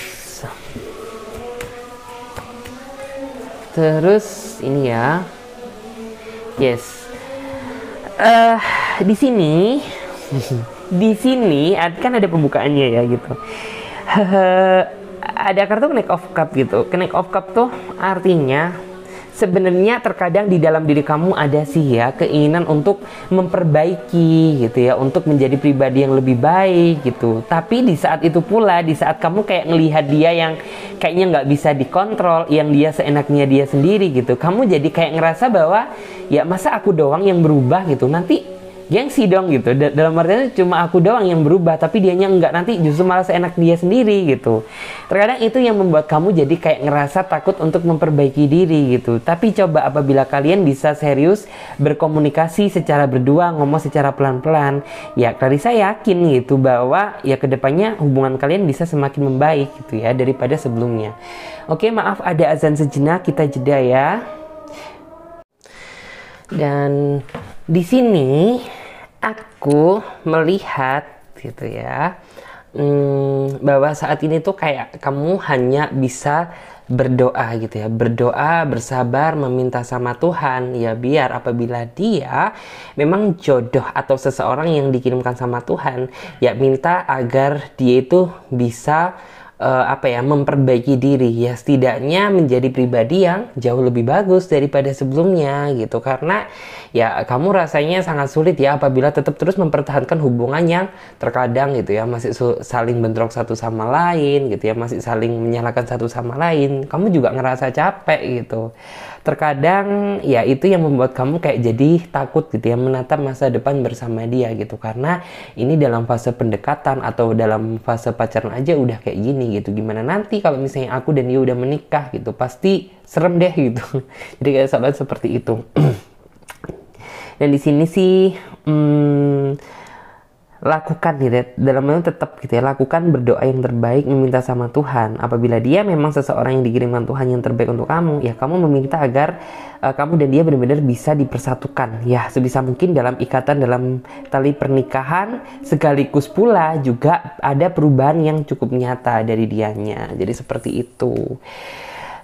terus ini ya yes uh, di sini di sini kan ada pembukaannya ya gitu ada kartu connect of cup gitu connect of cup tuh artinya sebenarnya terkadang di dalam diri kamu ada sih ya keinginan untuk memperbaiki gitu ya untuk menjadi pribadi yang lebih baik gitu tapi di saat itu pula di saat kamu kayak ngelihat dia yang kayaknya nggak bisa dikontrol yang dia seenaknya dia sendiri gitu kamu jadi kayak ngerasa bahwa ya masa aku doang yang berubah gitu nanti gengsi dong gitu dalam artian cuma aku doang yang berubah tapi dia enggak nanti justru malah seenak dia sendiri gitu terkadang itu yang membuat kamu jadi kayak ngerasa takut untuk memperbaiki diri gitu tapi coba apabila kalian bisa serius berkomunikasi secara berdua ngomong secara pelan-pelan ya tadi saya yakin gitu bahwa ya kedepannya hubungan kalian bisa semakin membaik gitu ya daripada sebelumnya oke maaf ada azan sejenak kita jeda ya dan di sini aku melihat gitu ya hmm, bahwa saat ini tuh kayak kamu hanya bisa berdoa gitu ya berdoa bersabar meminta sama Tuhan ya biar apabila dia memang jodoh atau seseorang yang dikirimkan sama Tuhan ya minta agar dia itu bisa uh, apa ya memperbaiki diri ya setidaknya menjadi pribadi yang jauh lebih bagus daripada sebelumnya gitu karena ya kamu rasanya sangat sulit ya apabila tetap terus mempertahankan hubungan yang terkadang gitu ya masih saling bentrok satu sama lain gitu ya masih saling menyalahkan satu sama lain kamu juga ngerasa capek gitu terkadang ya itu yang membuat kamu kayak jadi takut gitu ya menatap masa depan bersama dia gitu karena ini dalam fase pendekatan atau dalam fase pacaran aja udah kayak gini gitu gimana nanti kalau misalnya aku dan dia udah menikah gitu pasti serem deh gitu jadi kayak soalnya seperti itu dan di sini sih hmm, lakukan gitu dalam itu tetap gitu ya lakukan berdoa yang terbaik meminta sama Tuhan apabila dia memang seseorang yang dikirimkan Tuhan yang terbaik untuk kamu ya kamu meminta agar uh, kamu dan dia benar-benar bisa dipersatukan ya sebisa mungkin dalam ikatan dalam tali pernikahan sekaligus pula juga ada perubahan yang cukup nyata dari dianya jadi seperti itu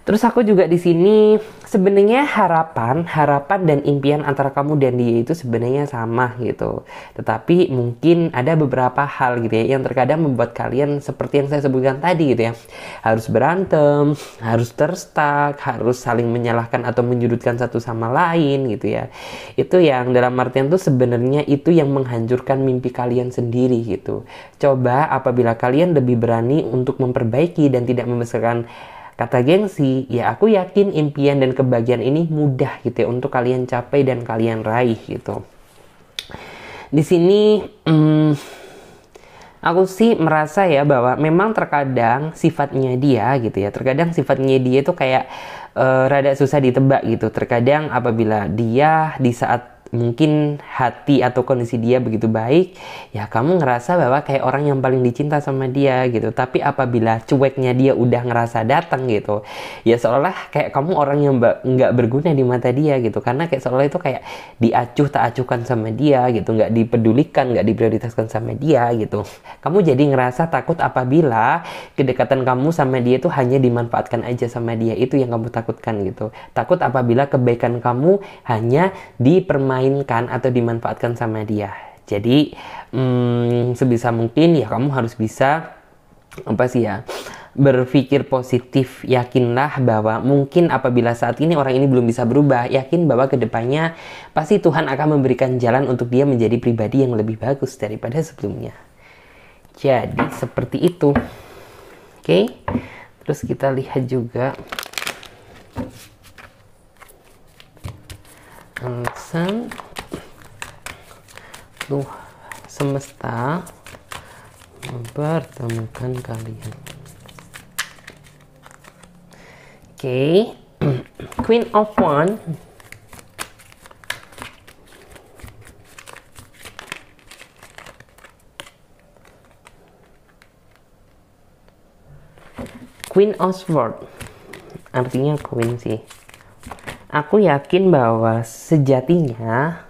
Terus aku juga di sini sebenarnya harapan, harapan dan impian antara kamu dan dia itu sebenarnya sama gitu. Tetapi mungkin ada beberapa hal gitu ya yang terkadang membuat kalian seperti yang saya sebutkan tadi gitu ya. Harus berantem, harus terstak, harus saling menyalahkan atau menyudutkan satu sama lain gitu ya. Itu yang dalam artian tuh sebenarnya itu yang menghancurkan mimpi kalian sendiri gitu. Coba apabila kalian lebih berani untuk memperbaiki dan tidak membesarkan Kata gengsi, ya aku yakin impian dan kebahagiaan ini mudah gitu ya untuk kalian capai dan kalian raih gitu. Di sini hmm, aku sih merasa ya bahwa memang terkadang sifatnya dia gitu ya. Terkadang sifatnya dia itu kayak uh, rada susah ditebak gitu. Terkadang apabila dia di saat mungkin hati atau kondisi dia begitu baik, ya kamu ngerasa bahwa kayak orang yang paling dicinta sama dia gitu. Tapi apabila cueknya dia udah ngerasa datang gitu, ya seolah kayak kamu orang yang nggak berguna di mata dia gitu. Karena kayak seolah itu kayak diacuh tak acuhkan sama dia gitu, nggak dipedulikan, nggak diprioritaskan sama dia gitu. Kamu jadi ngerasa takut apabila kedekatan kamu sama dia itu hanya dimanfaatkan aja sama dia itu yang kamu takutkan gitu. Takut apabila kebaikan kamu hanya dipermainkan dimainkan atau dimanfaatkan sama dia. Jadi hmm, sebisa mungkin ya kamu harus bisa apa sih ya berpikir positif yakinlah bahwa mungkin apabila saat ini orang ini belum bisa berubah yakin bahwa kedepannya pasti Tuhan akan memberikan jalan untuk dia menjadi pribadi yang lebih bagus daripada sebelumnya jadi seperti itu oke okay? terus kita lihat juga Tuhan Tuh semesta mempertemukan kalian. Oke, okay. Queen of One. Queen of Sword. Artinya queen sih aku yakin bahwa sejatinya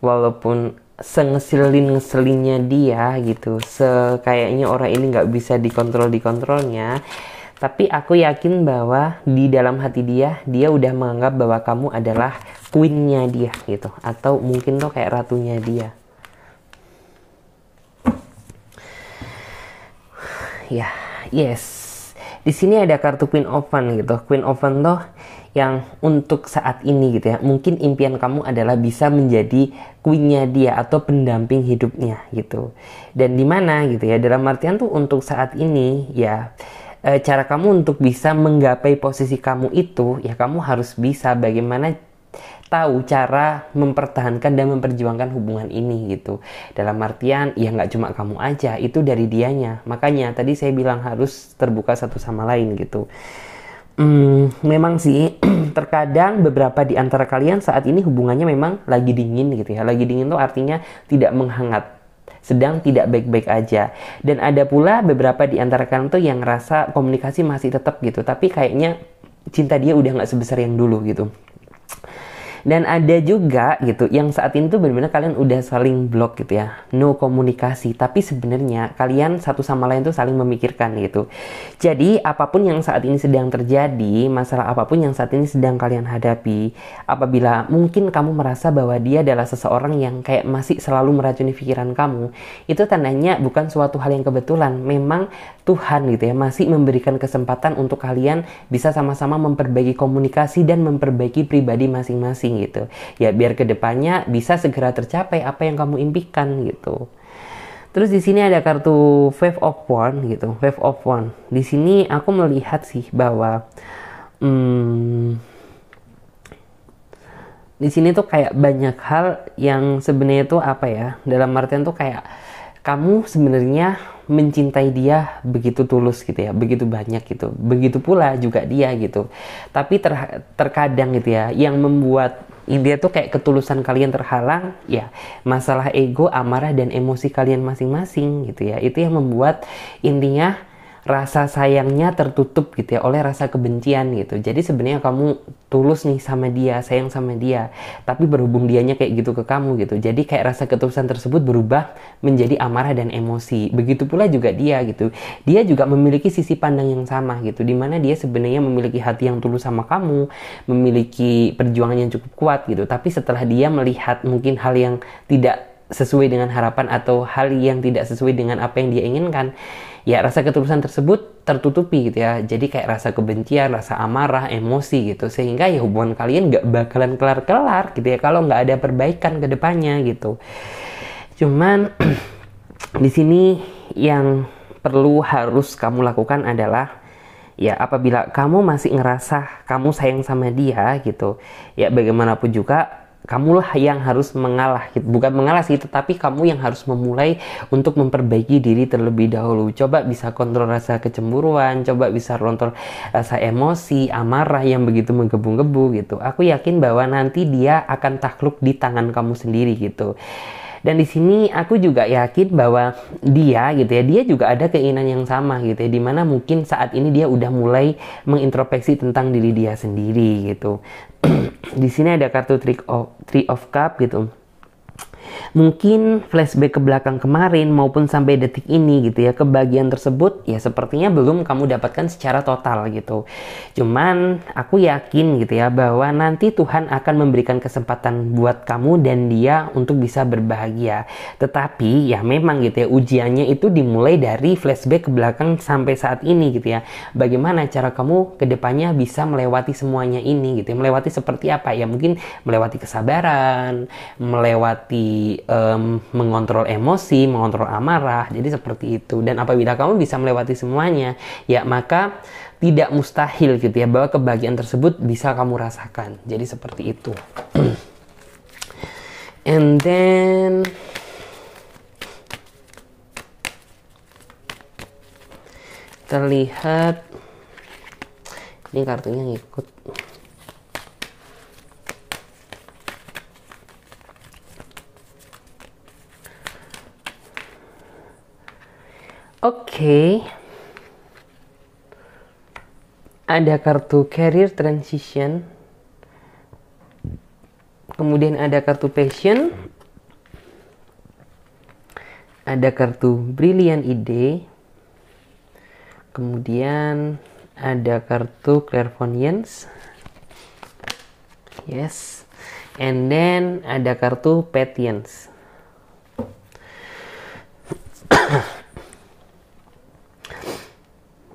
walaupun sengeselin ngeselinnya dia gitu se kayaknya orang ini nggak bisa dikontrol dikontrolnya tapi aku yakin bahwa di dalam hati dia dia udah menganggap bahwa kamu adalah queennya dia gitu atau mungkin tuh kayak ratunya dia ya yeah. yes di sini ada kartu Queen Open gitu. Queen Open tuh yang untuk saat ini gitu ya. Mungkin impian kamu adalah bisa menjadi queennya dia atau pendamping hidupnya gitu. Dan di mana gitu ya. Dalam artian tuh untuk saat ini ya eh, cara kamu untuk bisa menggapai posisi kamu itu ya kamu harus bisa bagaimana tahu cara mempertahankan dan memperjuangkan hubungan ini gitu. Dalam artian ya nggak cuma kamu aja, itu dari dianya. Makanya tadi saya bilang harus terbuka satu sama lain gitu. Hmm, memang sih terkadang beberapa di antara kalian saat ini hubungannya memang lagi dingin gitu ya. Lagi dingin tuh artinya tidak menghangat sedang tidak baik-baik aja. Dan ada pula beberapa di antara kalian tuh yang rasa komunikasi masih tetap gitu, tapi kayaknya cinta dia udah nggak sebesar yang dulu gitu. Dan ada juga gitu yang saat ini tuh benar-benar kalian udah saling blok gitu ya. No komunikasi, tapi sebenarnya kalian satu sama lain tuh saling memikirkan gitu. Jadi apapun yang saat ini sedang terjadi, masalah apapun yang saat ini sedang kalian hadapi, apabila mungkin kamu merasa bahwa dia adalah seseorang yang kayak masih selalu meracuni pikiran kamu, itu tandanya bukan suatu hal yang kebetulan. Memang Tuhan gitu ya masih memberikan kesempatan untuk kalian bisa sama-sama memperbaiki komunikasi dan memperbaiki pribadi masing-masing gitu ya biar kedepannya bisa segera tercapai apa yang kamu impikan gitu terus di sini ada kartu Five of One gitu Five of One di sini aku melihat sih bahwa hmm, di sini tuh kayak banyak hal yang sebenarnya tuh apa ya dalam artian tuh kayak kamu sebenarnya mencintai dia begitu tulus gitu ya begitu banyak gitu begitu pula juga dia gitu tapi ter, terkadang gitu ya yang membuat dia tuh kayak ketulusan kalian terhalang ya masalah ego amarah dan emosi kalian masing-masing gitu ya itu yang membuat intinya rasa sayangnya tertutup gitu ya oleh rasa kebencian gitu. Jadi sebenarnya kamu tulus nih sama dia, sayang sama dia, tapi berhubung dianya kayak gitu ke kamu gitu. Jadi kayak rasa ketulusan tersebut berubah menjadi amarah dan emosi. Begitu pula juga dia gitu. Dia juga memiliki sisi pandang yang sama gitu. Dimana dia sebenarnya memiliki hati yang tulus sama kamu, memiliki perjuangan yang cukup kuat gitu. Tapi setelah dia melihat mungkin hal yang tidak sesuai dengan harapan atau hal yang tidak sesuai dengan apa yang dia inginkan ya rasa ketulusan tersebut tertutupi gitu ya jadi kayak rasa kebencian rasa amarah emosi gitu sehingga ya hubungan kalian nggak bakalan kelar-kelar gitu ya kalau nggak ada perbaikan ke depannya gitu cuman di sini yang perlu harus kamu lakukan adalah ya apabila kamu masih ngerasa kamu sayang sama dia gitu ya bagaimanapun juga kamulah yang harus mengalah gitu. bukan mengalah sih tetapi kamu yang harus memulai untuk memperbaiki diri terlebih dahulu coba bisa kontrol rasa kecemburuan coba bisa kontrol rasa emosi amarah yang begitu menggebu-gebu gitu aku yakin bahwa nanti dia akan takluk di tangan kamu sendiri gitu dan di sini aku juga yakin bahwa dia gitu ya, dia juga ada keinginan yang sama gitu ya, dimana mungkin saat ini dia udah mulai mengintrospeksi tentang diri dia sendiri gitu. di sini ada kartu trick of, three of cup gitu mungkin flashback ke belakang kemarin maupun sampai detik ini gitu ya kebagian tersebut ya sepertinya belum kamu dapatkan secara total gitu cuman aku yakin gitu ya bahwa nanti Tuhan akan memberikan kesempatan buat kamu dan dia untuk bisa berbahagia tetapi ya memang gitu ya ujiannya itu dimulai dari flashback ke belakang sampai saat ini gitu ya bagaimana cara kamu kedepannya bisa melewati semuanya ini gitu ya melewati seperti apa ya mungkin melewati kesabaran melewati um, mengontrol emosi, mengontrol amarah. Jadi seperti itu. Dan apabila kamu bisa melewati semuanya, ya maka tidak mustahil gitu ya bahwa kebahagiaan tersebut bisa kamu rasakan. Jadi seperti itu. And then terlihat ini kartunya ngikut Oke. Okay. Ada kartu career transition. Kemudian ada kartu passion. Ada kartu brilliant ide. Kemudian ada kartu clairvoyance. Yes. And then ada kartu patience.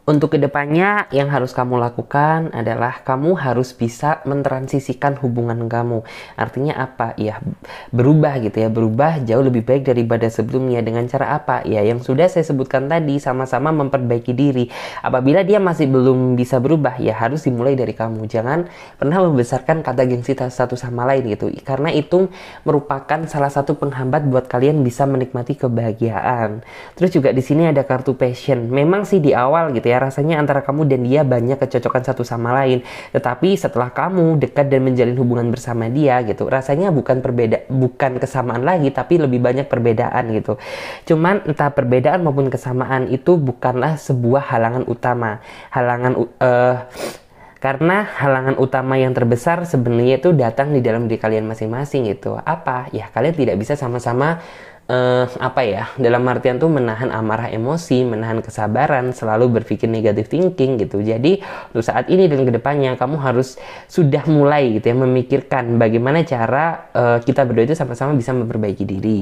Untuk kedepannya, yang harus kamu lakukan adalah kamu harus bisa mentransisikan hubungan kamu. Artinya apa? Ya, berubah gitu ya. Berubah jauh lebih baik daripada sebelumnya. Dengan cara apa? Ya, yang sudah saya sebutkan tadi, sama-sama memperbaiki diri. Apabila dia masih belum bisa berubah, ya harus dimulai dari kamu. Jangan pernah membesarkan kata gengsi satu sama lain gitu. Karena itu merupakan salah satu penghambat buat kalian bisa menikmati kebahagiaan. Terus juga di sini ada kartu passion. Memang sih di awal gitu ya, ya rasanya antara kamu dan dia banyak kecocokan satu sama lain tetapi setelah kamu dekat dan menjalin hubungan bersama dia gitu rasanya bukan perbeda bukan kesamaan lagi tapi lebih banyak perbedaan gitu cuman entah perbedaan maupun kesamaan itu bukanlah sebuah halangan utama halangan uh, karena halangan utama yang terbesar sebenarnya itu datang di dalam diri kalian masing-masing gitu apa ya kalian tidak bisa sama-sama uh, apa ya dalam artian tuh menahan amarah emosi menahan kesabaran selalu berpikir negatif thinking gitu jadi untuk saat ini dan kedepannya kamu harus sudah mulai gitu ya memikirkan bagaimana cara uh, kita berdua itu sama-sama bisa memperbaiki diri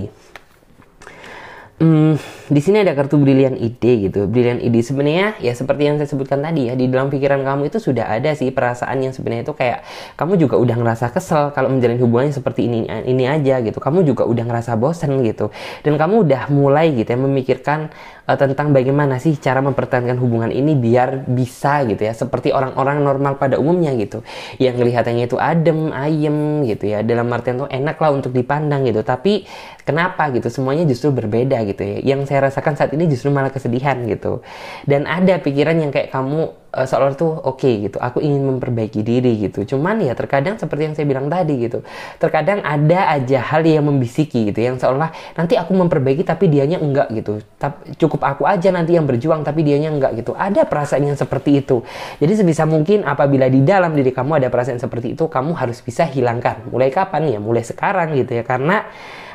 hmm, di sini ada kartu brilian ide gitu. Brilian ide sebenarnya ya seperti yang saya sebutkan tadi ya di dalam pikiran kamu itu sudah ada sih perasaan yang sebenarnya itu kayak kamu juga udah ngerasa kesel kalau menjalin hubungannya seperti ini ini aja gitu. Kamu juga udah ngerasa bosen gitu dan kamu udah mulai gitu ya memikirkan uh, tentang bagaimana sih cara mempertahankan hubungan ini biar bisa gitu ya seperti orang-orang normal pada umumnya gitu yang kelihatannya itu adem ayem gitu ya dalam artian tuh enak lah untuk dipandang gitu tapi kenapa gitu semuanya justru berbeda gitu ya yang saya rasakan saat ini justru malah kesedihan gitu dan ada pikiran yang kayak kamu uh, eh, seolah tuh oke okay, gitu aku ingin memperbaiki diri gitu cuman ya terkadang seperti yang saya bilang tadi gitu terkadang ada aja hal yang membisiki gitu yang seolah nanti aku memperbaiki tapi dianya enggak gitu Tapi cukup aku aja nanti yang berjuang tapi dianya enggak gitu ada perasaan yang seperti itu jadi sebisa mungkin apabila di dalam diri kamu ada perasaan seperti itu kamu harus bisa hilangkan mulai kapan ya mulai sekarang gitu ya karena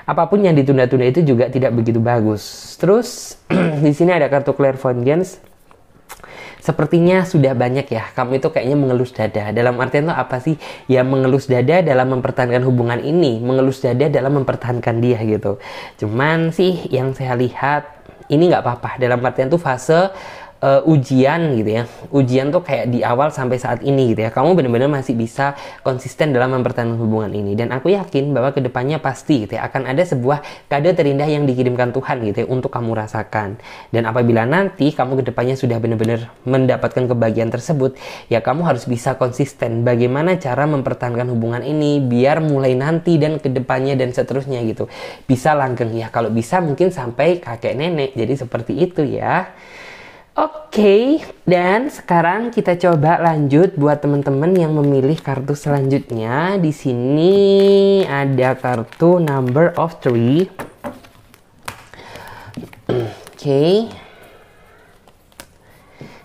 apapun yang ditunda-tunda itu juga tidak begitu bagus terus di sini ada kartu clairvoyance sepertinya sudah banyak ya kamu itu kayaknya mengelus dada dalam artian itu apa sih ya mengelus dada dalam mempertahankan hubungan ini mengelus dada dalam mempertahankan dia gitu cuman sih yang saya lihat ini nggak apa-apa dalam artian tuh fase uh, ujian gitu ya ujian tuh kayak di awal sampai saat ini gitu ya kamu benar-benar masih bisa konsisten dalam mempertahankan hubungan ini dan aku yakin bahwa kedepannya pasti gitu ya akan ada sebuah kado terindah yang dikirimkan Tuhan gitu ya untuk kamu rasakan dan apabila nanti kamu kedepannya sudah benar-benar mendapatkan kebahagiaan tersebut ya kamu harus bisa konsisten bagaimana cara mempertahankan hubungan ini biar mulai nanti dan kedepannya dan seterusnya gitu bisa langgeng ya kalau bisa mungkin sampai kakek nenek jadi seperti itu ya Oke, okay, dan sekarang kita coba lanjut buat teman-teman yang memilih kartu selanjutnya. Di sini ada kartu number of three. Oke. Okay.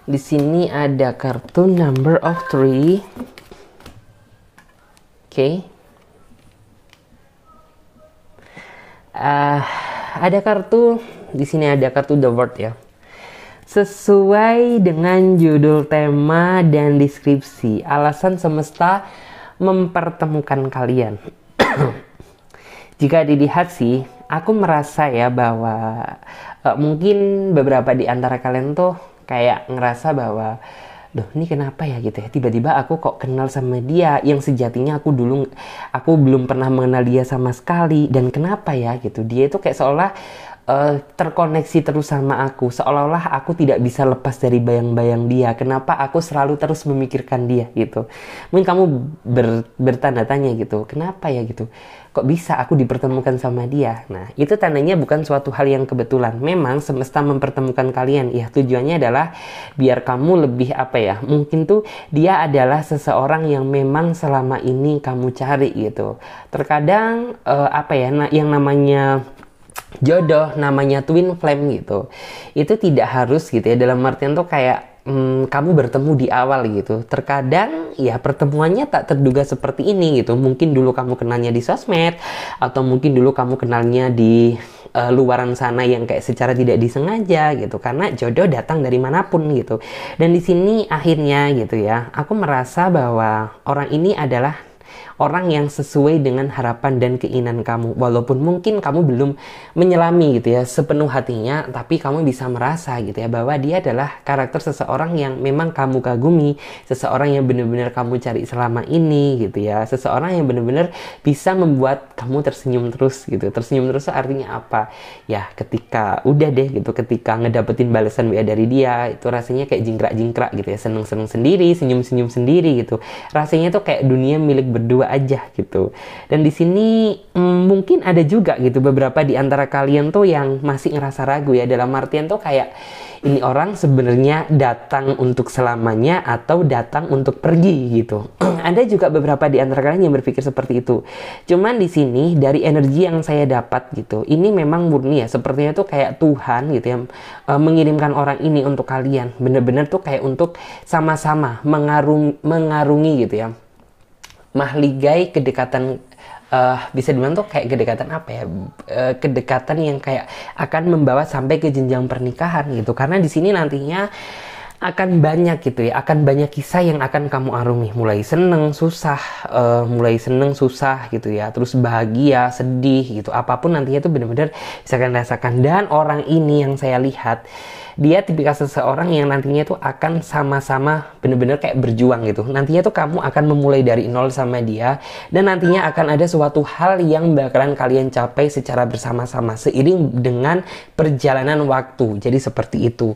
Di sini ada kartu number of three. Oke. Okay. Uh, ada kartu di sini ada kartu the word ya sesuai dengan judul tema dan deskripsi. Alasan semesta mempertemukan kalian. Jika dilihat sih, aku merasa ya bahwa uh, mungkin beberapa di antara kalian tuh kayak ngerasa bahwa Duh, ini kenapa ya gitu ya? Tiba-tiba aku kok kenal sama dia yang sejatinya aku dulu aku belum pernah mengenal dia sama sekali dan kenapa ya gitu. Dia itu kayak seolah uh, terkoneksi terus sama aku seolah-olah aku tidak bisa lepas dari bayang-bayang dia kenapa aku selalu terus memikirkan dia gitu mungkin kamu ber, bertanda tanya gitu kenapa ya gitu kok bisa aku dipertemukan sama dia nah itu tandanya bukan suatu hal yang kebetulan memang semesta mempertemukan kalian ya tujuannya adalah biar kamu lebih apa ya mungkin tuh dia adalah seseorang yang memang selama ini kamu cari gitu terkadang uh, apa ya nah, yang namanya jodoh namanya twin flame gitu itu tidak harus gitu ya dalam artian tuh kayak hmm, kamu bertemu di awal gitu terkadang ya pertemuannya tak terduga seperti ini gitu mungkin dulu kamu kenalnya di sosmed atau mungkin dulu kamu kenalnya di uh, luaran sana yang kayak secara tidak disengaja gitu karena jodoh datang dari manapun gitu dan di sini akhirnya gitu ya aku merasa bahwa orang ini adalah orang yang sesuai dengan harapan dan keinginan kamu. Walaupun mungkin kamu belum menyelami gitu ya sepenuh hatinya, tapi kamu bisa merasa gitu ya bahwa dia adalah karakter seseorang yang memang kamu kagumi, seseorang yang benar-benar kamu cari selama ini gitu ya, seseorang yang benar-benar bisa membuat kamu tersenyum terus gitu. Tersenyum terus artinya apa? Ya ketika udah deh gitu, ketika ngedapetin balasan WA dari dia itu rasanya kayak jingkrak-jingkrak gitu ya, seneng-seneng sendiri, senyum-senyum sendiri gitu. Rasanya tuh kayak dunia milik berdua aja gitu. Dan di sini mm, mungkin ada juga gitu beberapa di antara kalian tuh yang masih ngerasa ragu ya dalam artian tuh kayak ini orang sebenarnya datang untuk selamanya atau datang untuk pergi gitu. ada juga beberapa di antara kalian yang berpikir seperti itu. Cuman di sini dari energi yang saya dapat gitu, ini memang murni ya sepertinya tuh kayak Tuhan gitu yang e, mengirimkan orang ini untuk kalian. Bener-bener tuh kayak untuk sama-sama mengarung mengarungi gitu ya mahligai kedekatan uh, bisa dibilang tuh kayak kedekatan apa ya uh, kedekatan yang kayak akan membawa sampai ke jenjang pernikahan gitu karena di sini nantinya akan banyak gitu ya akan banyak kisah yang akan kamu arungi mulai seneng susah uh, mulai seneng susah gitu ya terus bahagia sedih gitu apapun nantinya itu bener-bener bisa kalian rasakan dan orang ini yang saya lihat dia tipikal seseorang yang nantinya tuh akan sama-sama bener-bener kayak berjuang gitu. Nantinya tuh kamu akan memulai dari nol sama dia dan nantinya akan ada suatu hal yang bakalan kalian capai secara bersama-sama seiring dengan perjalanan waktu. Jadi seperti itu.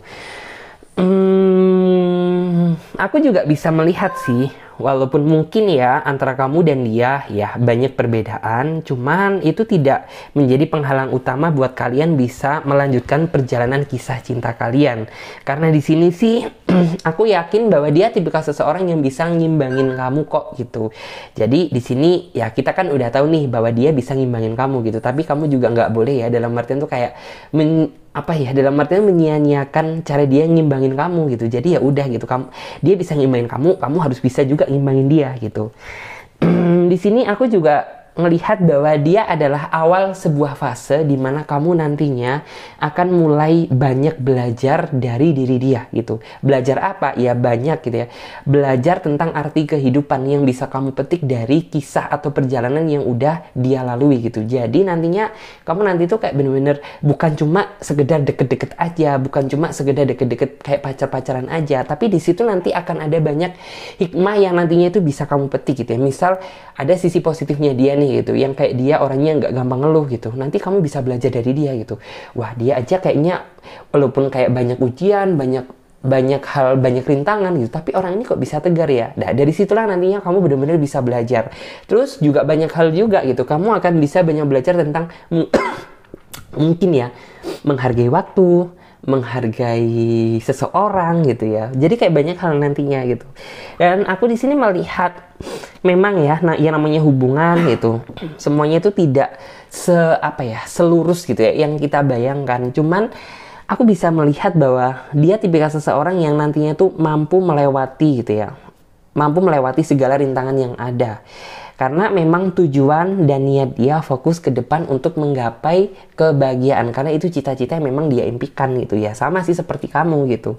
Hmm, aku juga bisa melihat sih walaupun mungkin ya antara kamu dan dia ya banyak perbedaan, cuman itu tidak menjadi penghalang utama buat kalian bisa melanjutkan perjalanan kisah cinta kalian. Karena di sini sih aku yakin bahwa dia tipikal seseorang yang bisa ngimbangin kamu kok gitu. Jadi di sini ya kita kan udah tahu nih bahwa dia bisa ngimbangin kamu gitu, tapi kamu juga nggak boleh ya dalam artian tuh kayak men apa ya dalam artinya menyia-nyiakan cara dia ngimbangin kamu gitu jadi ya udah gitu kamu dia bisa ngimbangin kamu kamu harus bisa juga ngimbangin dia gitu di sini aku juga melihat bahwa dia adalah awal sebuah fase di mana kamu nantinya akan mulai banyak belajar dari diri dia gitu. Belajar apa? Ya banyak gitu ya. Belajar tentang arti kehidupan yang bisa kamu petik dari kisah atau perjalanan yang udah dia lalui gitu. Jadi nantinya kamu nanti tuh kayak bener-bener bukan cuma sekedar deket-deket aja, bukan cuma sekedar deket-deket kayak pacar-pacaran aja, tapi di situ nanti akan ada banyak hikmah yang nantinya itu bisa kamu petik gitu ya. Misal ada sisi positifnya dia nih nih gitu yang kayak dia orangnya nggak gampang ngeluh gitu nanti kamu bisa belajar dari dia gitu wah dia aja kayaknya walaupun kayak banyak ujian banyak banyak hal banyak rintangan gitu tapi orang ini kok bisa tegar ya nah dari situlah nantinya kamu benar-benar bisa belajar terus juga banyak hal juga gitu kamu akan bisa banyak belajar tentang mungkin ya menghargai waktu menghargai seseorang gitu ya. Jadi kayak banyak hal nantinya gitu. Dan aku di sini melihat memang ya nah yang namanya hubungan gitu. Semuanya itu tidak se apa ya, selurus gitu ya yang kita bayangkan. Cuman aku bisa melihat bahwa dia tipikal seseorang yang nantinya tuh mampu melewati gitu ya. Mampu melewati segala rintangan yang ada karena memang tujuan dan niat dia fokus ke depan untuk menggapai kebahagiaan karena itu cita-cita yang memang dia impikan gitu ya sama sih seperti kamu gitu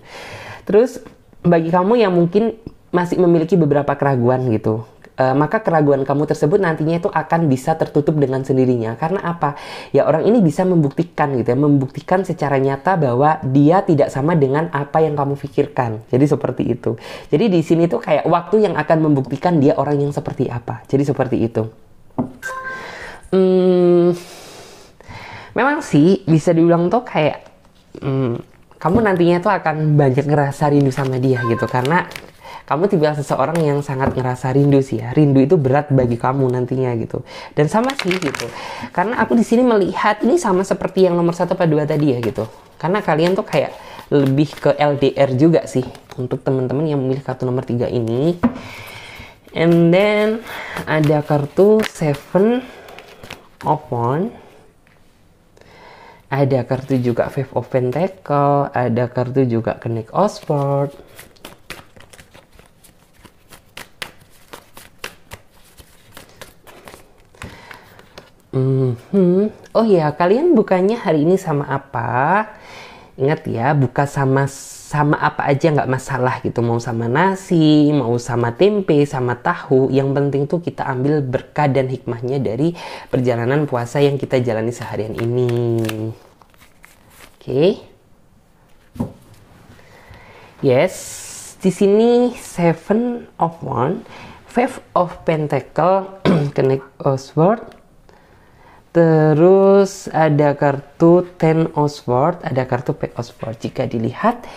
terus bagi kamu yang mungkin masih memiliki beberapa keraguan gitu Eh, maka keraguan kamu tersebut nantinya itu akan bisa tertutup dengan sendirinya. Karena apa? Ya orang ini bisa membuktikan gitu ya, membuktikan secara nyata bahwa dia tidak sama dengan apa yang kamu pikirkan. Jadi seperti itu. Jadi di sini tuh kayak waktu yang akan membuktikan dia orang yang seperti apa. Jadi seperti itu. Hmm, memang sih bisa diulang tuh kayak hmm, kamu nantinya tuh akan banyak ngerasa rindu sama dia gitu karena kamu tiba seseorang yang sangat ngerasa rindu sih ya rindu itu berat bagi kamu nantinya gitu dan sama sih gitu karena aku di sini melihat ini sama seperti yang nomor satu pada dua tadi ya gitu karena kalian tuh kayak lebih ke LDR juga sih untuk teman-teman yang memilih kartu nomor tiga ini and then ada kartu seven opon, ada kartu juga Five of Pentacle, ada kartu juga Knight of Swords, Mm-hmm. Oh iya, kalian bukannya hari ini sama apa? Ingat ya, buka sama sama apa aja nggak masalah gitu. Mau sama nasi, mau sama tempe, sama tahu. Yang penting tuh kita ambil berkah dan hikmahnya dari perjalanan puasa yang kita jalani seharian ini. Oke. Okay. Yes, di sini Seven of One, Five of Pentacle, Connect Sword, Terus ada kartu Ten Oswald, ada kartu P Oswald. Jika dilihat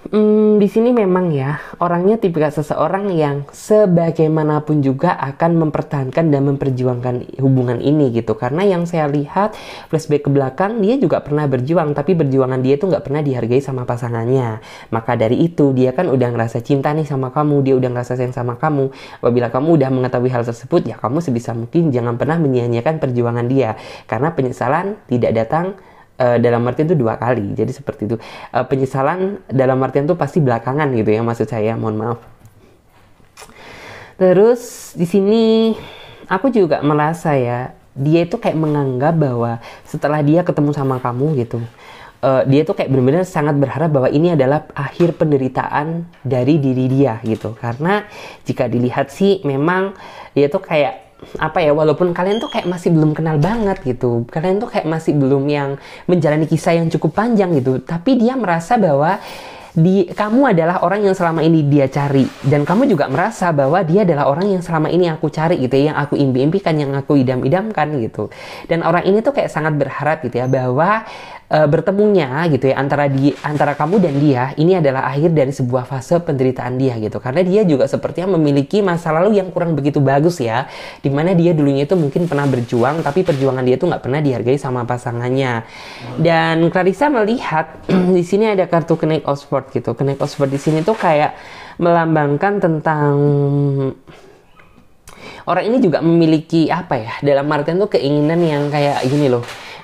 Hmm, di sini memang ya, orangnya tipe seseorang yang sebagaimanapun juga akan mempertahankan dan memperjuangkan hubungan ini gitu. Karena yang saya lihat flashback ke belakang, dia juga pernah berjuang, tapi berjuangan dia itu nggak pernah dihargai sama pasangannya. Maka dari itu, dia kan udah ngerasa cinta nih sama kamu, dia udah ngerasa sayang sama kamu. Apabila kamu udah mengetahui hal tersebut, ya kamu sebisa mungkin jangan pernah menyia-nyiakan perjuangan dia. Karena penyesalan tidak datang Eh, dalam artian itu dua kali. Jadi seperti itu. Uh, penyesalan dalam artian itu pasti belakangan gitu ya maksud saya. Mohon maaf. Terus di sini aku juga merasa ya dia itu kayak menganggap bahwa setelah dia ketemu sama kamu gitu. Uh, dia tuh kayak bener-bener sangat berharap bahwa ini adalah akhir penderitaan dari diri dia gitu karena jika dilihat sih memang dia tuh kayak apa ya walaupun kalian tuh kayak masih belum kenal banget gitu kalian tuh kayak masih belum yang menjalani kisah yang cukup panjang gitu tapi dia merasa bahwa di kamu adalah orang yang selama ini dia cari dan kamu juga merasa bahwa dia adalah orang yang selama ini aku cari gitu ya yang aku impi-impikan yang aku idam-idamkan gitu dan orang ini tuh kayak sangat berharap gitu ya bahwa uh, bertemunya gitu ya antara di antara kamu dan dia ini adalah akhir dari sebuah fase penderitaan dia gitu karena dia juga sepertinya memiliki masa lalu yang kurang begitu bagus ya dimana dia dulunya itu mungkin pernah berjuang tapi perjuangan dia itu nggak pernah dihargai sama pasangannya dan Clarissa melihat di sini ada kartu kenaik Oxford gitu kenaik Oxford di sini tuh kayak melambangkan tentang orang ini juga memiliki apa ya dalam artian tuh keinginan yang kayak gini loh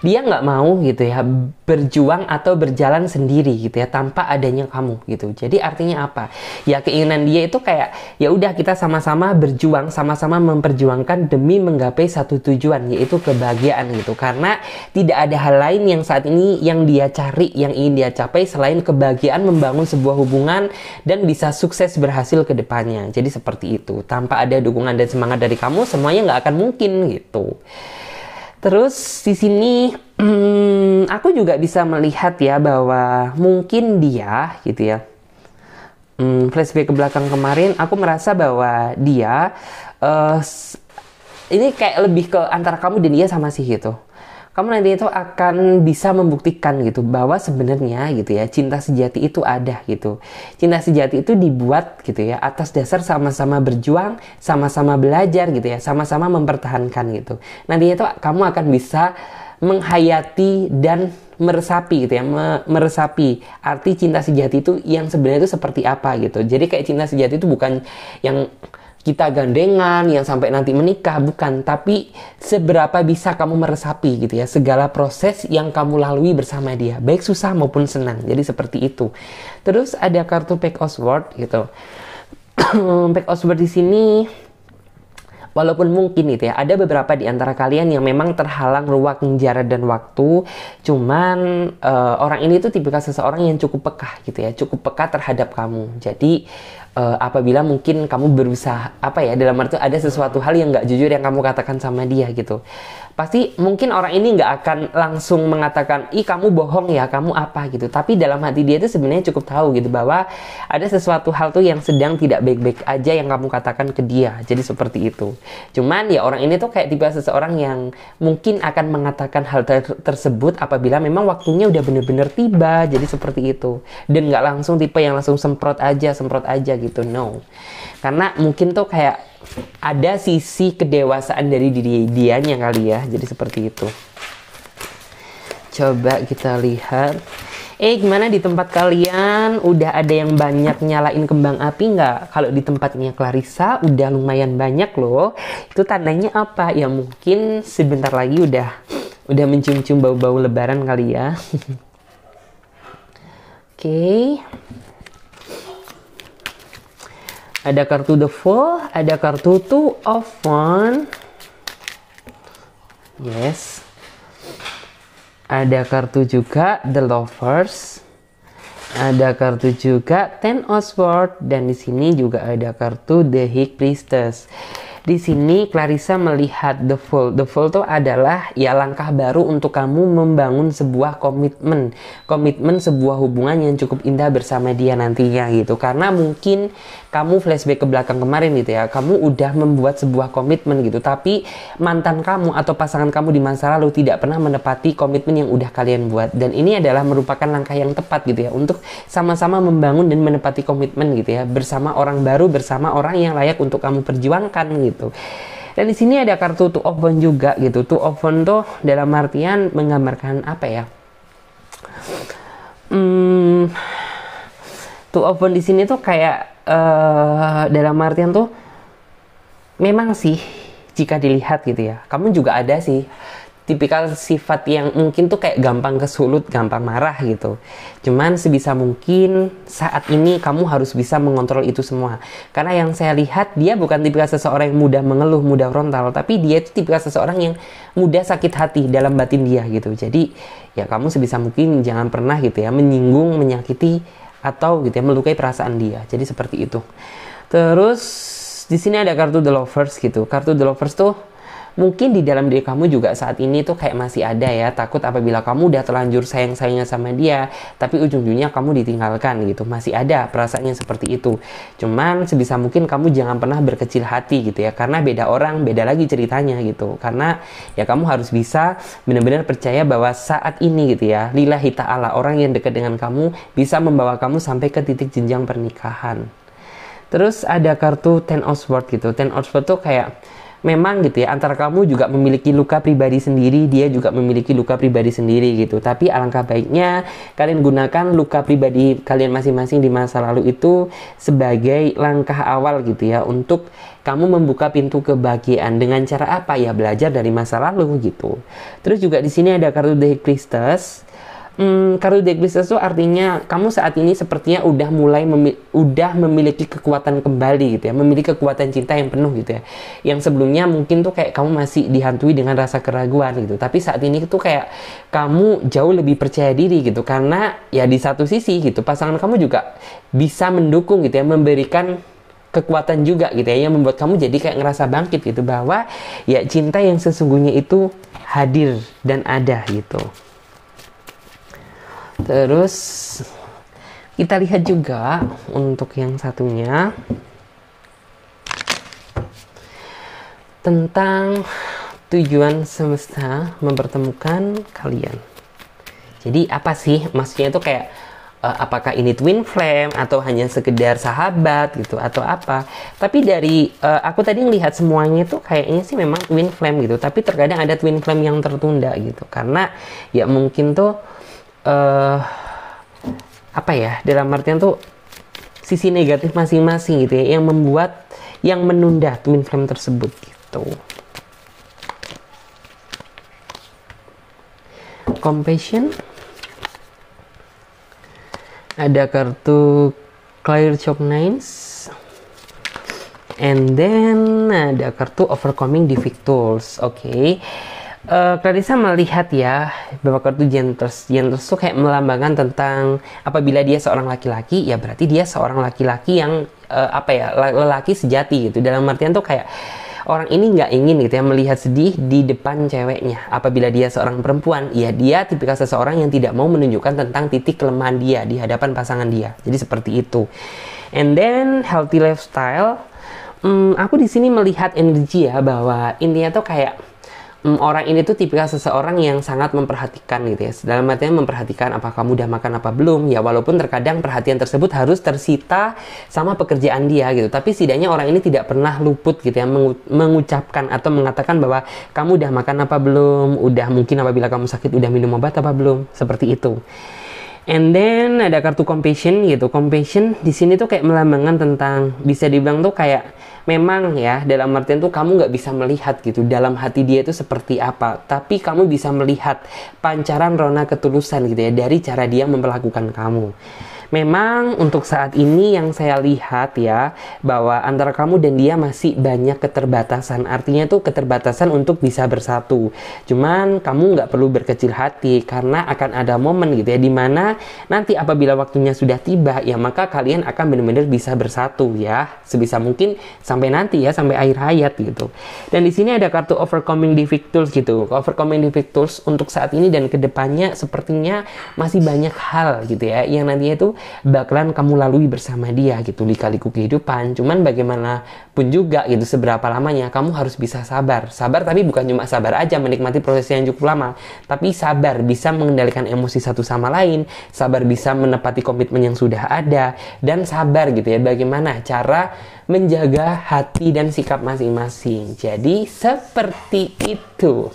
dia nggak mau gitu ya berjuang atau berjalan sendiri gitu ya tanpa adanya kamu gitu. Jadi artinya apa? Ya keinginan dia itu kayak ya udah kita sama-sama berjuang, sama-sama memperjuangkan demi menggapai satu tujuan yaitu kebahagiaan gitu. Karena tidak ada hal lain yang saat ini yang dia cari, yang ingin dia capai selain kebahagiaan membangun sebuah hubungan dan bisa sukses berhasil ke depannya. Jadi seperti itu. Tanpa ada dukungan dan semangat dari kamu semuanya nggak akan mungkin gitu. Terus di sini hmm, aku juga bisa melihat ya bahwa mungkin dia gitu ya. Hmm, flashback ke belakang kemarin aku merasa bahwa dia uh, ini kayak lebih ke antara kamu dan dia sama sih gitu kamu nanti itu akan bisa membuktikan gitu bahwa sebenarnya gitu ya cinta sejati itu ada gitu. Cinta sejati itu dibuat gitu ya atas dasar sama-sama berjuang, sama-sama belajar gitu ya, sama-sama mempertahankan gitu. Nantinya itu kamu akan bisa menghayati dan meresapi gitu ya meresapi arti cinta sejati itu yang sebenarnya itu seperti apa gitu jadi kayak cinta sejati itu bukan yang kita gandengan yang sampai nanti menikah bukan tapi seberapa bisa kamu meresapi gitu ya segala proses yang kamu lalui bersama dia baik susah maupun senang jadi seperti itu terus ada kartu Pack Oswald gitu Pack Oswald di sini walaupun mungkin itu ya ada beberapa di antara kalian yang memang terhalang ruang jarak dan waktu cuman uh, orang ini tuh tipikal seseorang yang cukup peka gitu ya cukup peka terhadap kamu jadi uh, apabila mungkin kamu berusaha apa ya dalam arti ada sesuatu hal yang nggak jujur yang kamu katakan sama dia gitu pasti mungkin orang ini nggak akan langsung mengatakan ih kamu bohong ya kamu apa gitu tapi dalam hati dia itu sebenarnya cukup tahu gitu bahwa ada sesuatu hal tuh yang sedang tidak baik-baik aja yang kamu katakan ke dia jadi seperti itu cuman ya orang ini tuh kayak tiba seseorang yang mungkin akan mengatakan hal ter tersebut apabila memang waktunya udah bener-bener tiba jadi seperti itu dan nggak langsung tipe yang langsung semprot aja semprot aja gitu no karena mungkin tuh kayak ada sisi kedewasaan dari diri dianya kali ya jadi seperti itu coba kita lihat eh gimana di tempat kalian udah ada yang banyak nyalain kembang api nggak kalau di tempatnya Clarissa udah lumayan banyak loh itu tandanya apa ya mungkin sebentar lagi udah udah mencium-cium bau-bau lebaran kali ya oke okay. Ada kartu The full, ada kartu Two of One. Yes. Ada kartu juga The Lovers. Ada kartu juga Ten of Swords dan di sini juga ada kartu The High Priestess. Di sini Clarissa melihat The Full. The Full itu adalah ya langkah baru untuk kamu membangun sebuah komitmen. Komitmen sebuah hubungan yang cukup indah bersama dia nantinya gitu. Karena mungkin kamu flashback ke belakang kemarin gitu ya, kamu udah membuat sebuah komitmen gitu, tapi mantan kamu atau pasangan kamu di masa lalu tidak pernah menepati komitmen yang udah kalian buat. Dan ini adalah merupakan langkah yang tepat gitu ya, untuk sama-sama membangun dan menepati komitmen gitu ya, bersama orang baru, bersama orang yang layak untuk kamu perjuangkan gitu. Dan di sini ada kartu to open juga gitu. to open tuh dalam artian menggambarkan apa ya? Hmm, to open di sini tuh kayak Eh, dalam artian tuh memang sih jika dilihat gitu ya kamu juga ada sih tipikal sifat yang mungkin tuh kayak gampang kesulut, gampang marah gitu. Cuman sebisa mungkin saat ini kamu harus bisa mengontrol itu semua. Karena yang saya lihat dia bukan tipikal seseorang yang mudah mengeluh, mudah rontal tapi dia itu tipikal seseorang yang mudah sakit hati dalam batin dia gitu. Jadi ya kamu sebisa mungkin jangan pernah gitu ya menyinggung, menyakiti atau gitu ya melukai perasaan dia. Jadi seperti itu. Terus di sini ada kartu The Lovers gitu. Kartu The Lovers tuh mungkin di dalam diri kamu juga saat ini tuh kayak masih ada ya takut apabila kamu udah terlanjur sayang-sayangnya sama dia tapi ujung-ujungnya kamu ditinggalkan gitu masih ada perasaannya seperti itu cuman sebisa mungkin kamu jangan pernah berkecil hati gitu ya karena beda orang beda lagi ceritanya gitu karena ya kamu harus bisa benar-benar percaya bahwa saat ini gitu ya lillahi ta'ala orang yang dekat dengan kamu bisa membawa kamu sampai ke titik jenjang pernikahan Terus ada kartu Ten of Swords gitu. Ten of Swords tuh kayak memang gitu ya antara kamu juga memiliki luka pribadi sendiri dia juga memiliki luka pribadi sendiri gitu tapi alangkah baiknya kalian gunakan luka pribadi kalian masing-masing di masa lalu itu sebagai langkah awal gitu ya untuk kamu membuka pintu kebahagiaan dengan cara apa ya belajar dari masa lalu gitu terus juga di sini ada kartu The Christus hmm, Carl de itu artinya kamu saat ini sepertinya udah mulai memi udah memiliki kekuatan kembali gitu ya, memiliki kekuatan cinta yang penuh gitu ya. Yang sebelumnya mungkin tuh kayak kamu masih dihantui dengan rasa keraguan gitu, tapi saat ini tuh kayak kamu jauh lebih percaya diri gitu karena ya di satu sisi gitu pasangan kamu juga bisa mendukung gitu ya, memberikan kekuatan juga gitu ya yang membuat kamu jadi kayak ngerasa bangkit gitu bahwa ya cinta yang sesungguhnya itu hadir dan ada gitu terus kita lihat juga untuk yang satunya tentang tujuan semesta mempertemukan kalian. Jadi apa sih maksudnya itu kayak uh, apakah ini twin flame atau hanya sekedar sahabat gitu atau apa? Tapi dari uh, aku tadi ngelihat semuanya itu kayaknya sih memang twin flame gitu, tapi terkadang ada twin flame yang tertunda gitu karena ya mungkin tuh uh, apa ya dalam artian tuh sisi negatif masing-masing gitu ya yang membuat yang menunda twin flame tersebut gitu. Compassion. Ada kartu Clear chop Nines. And then ada kartu Overcoming Difficulties. Oke. Okay uh, Clarissa melihat ya beberapa kartu Gentlers. terus tuh kayak melambangkan tentang apabila dia seorang laki-laki, ya berarti dia seorang laki-laki yang uh, apa ya lelaki sejati gitu. Dalam artian tuh kayak orang ini nggak ingin gitu ya melihat sedih di depan ceweknya. Apabila dia seorang perempuan, ya dia tipikal seseorang yang tidak mau menunjukkan tentang titik kelemahan dia di hadapan pasangan dia. Jadi seperti itu. And then healthy lifestyle. Hmm, aku di sini melihat energi ya bahwa intinya tuh kayak Mm, orang ini tuh tipikal seseorang yang sangat memperhatikan gitu ya. Dalam artian memperhatikan apa kamu udah makan apa belum. Ya walaupun terkadang perhatian tersebut harus tersita sama pekerjaan dia gitu. Tapi setidaknya orang ini tidak pernah luput gitu ya mengu mengucapkan atau mengatakan bahwa kamu udah makan apa belum, udah mungkin apabila kamu sakit udah minum obat apa belum, seperti itu. And then ada kartu compassion gitu. Compassion di sini tuh kayak melambangkan tentang bisa dibilang tuh kayak memang ya dalam artian tuh kamu nggak bisa melihat gitu dalam hati dia itu seperti apa tapi kamu bisa melihat pancaran rona ketulusan gitu ya dari cara dia memperlakukan kamu Memang untuk saat ini yang saya lihat ya bahwa antara kamu dan dia masih banyak keterbatasan. Artinya tuh keterbatasan untuk bisa bersatu. Cuman kamu nggak perlu berkecil hati karena akan ada momen gitu ya dimana nanti apabila waktunya sudah tiba ya maka kalian akan benar-benar bisa bersatu ya sebisa mungkin sampai nanti ya sampai akhir hayat gitu. Dan di sini ada kartu overcoming difficult tools gitu. Overcoming difficult tools untuk saat ini dan kedepannya sepertinya masih banyak hal gitu ya yang nantinya itu bakalan kamu lalui bersama dia gitu lika-liku kehidupan cuman bagaimana pun juga gitu seberapa lamanya kamu harus bisa sabar sabar tapi bukan cuma sabar aja menikmati proses yang cukup lama tapi sabar bisa mengendalikan emosi satu sama lain sabar bisa menepati komitmen yang sudah ada dan sabar gitu ya bagaimana cara menjaga hati dan sikap masing-masing jadi seperti itu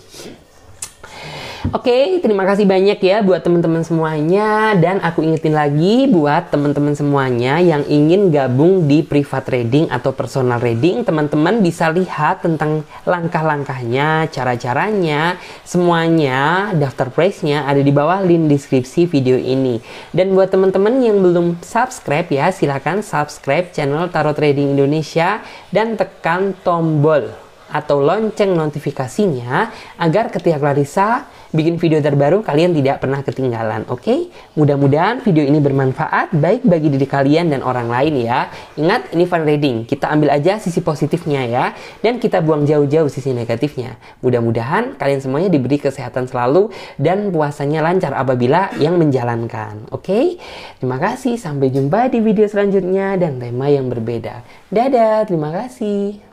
Oke, terima kasih banyak ya buat teman-teman semuanya dan aku ingetin lagi buat teman-teman semuanya yang ingin gabung di private trading atau personal trading, teman-teman bisa lihat tentang langkah-langkahnya, cara-caranya, semuanya daftar price-nya ada di bawah link deskripsi video ini. Dan buat teman-teman yang belum subscribe ya, silahkan subscribe channel Tarot Trading Indonesia dan tekan tombol atau lonceng notifikasinya agar ketika Clarissa bikin video terbaru kalian tidak pernah ketinggalan. Oke, okay? mudah-mudahan video ini bermanfaat baik bagi diri kalian dan orang lain ya. Ingat ini fun reading, kita ambil aja sisi positifnya ya, dan kita buang jauh-jauh sisi negatifnya. Mudah-mudahan kalian semuanya diberi kesehatan selalu dan puasanya lancar apabila yang menjalankan. Oke, okay? terima kasih. Sampai jumpa di video selanjutnya dan tema yang berbeda. Dadah, terima kasih.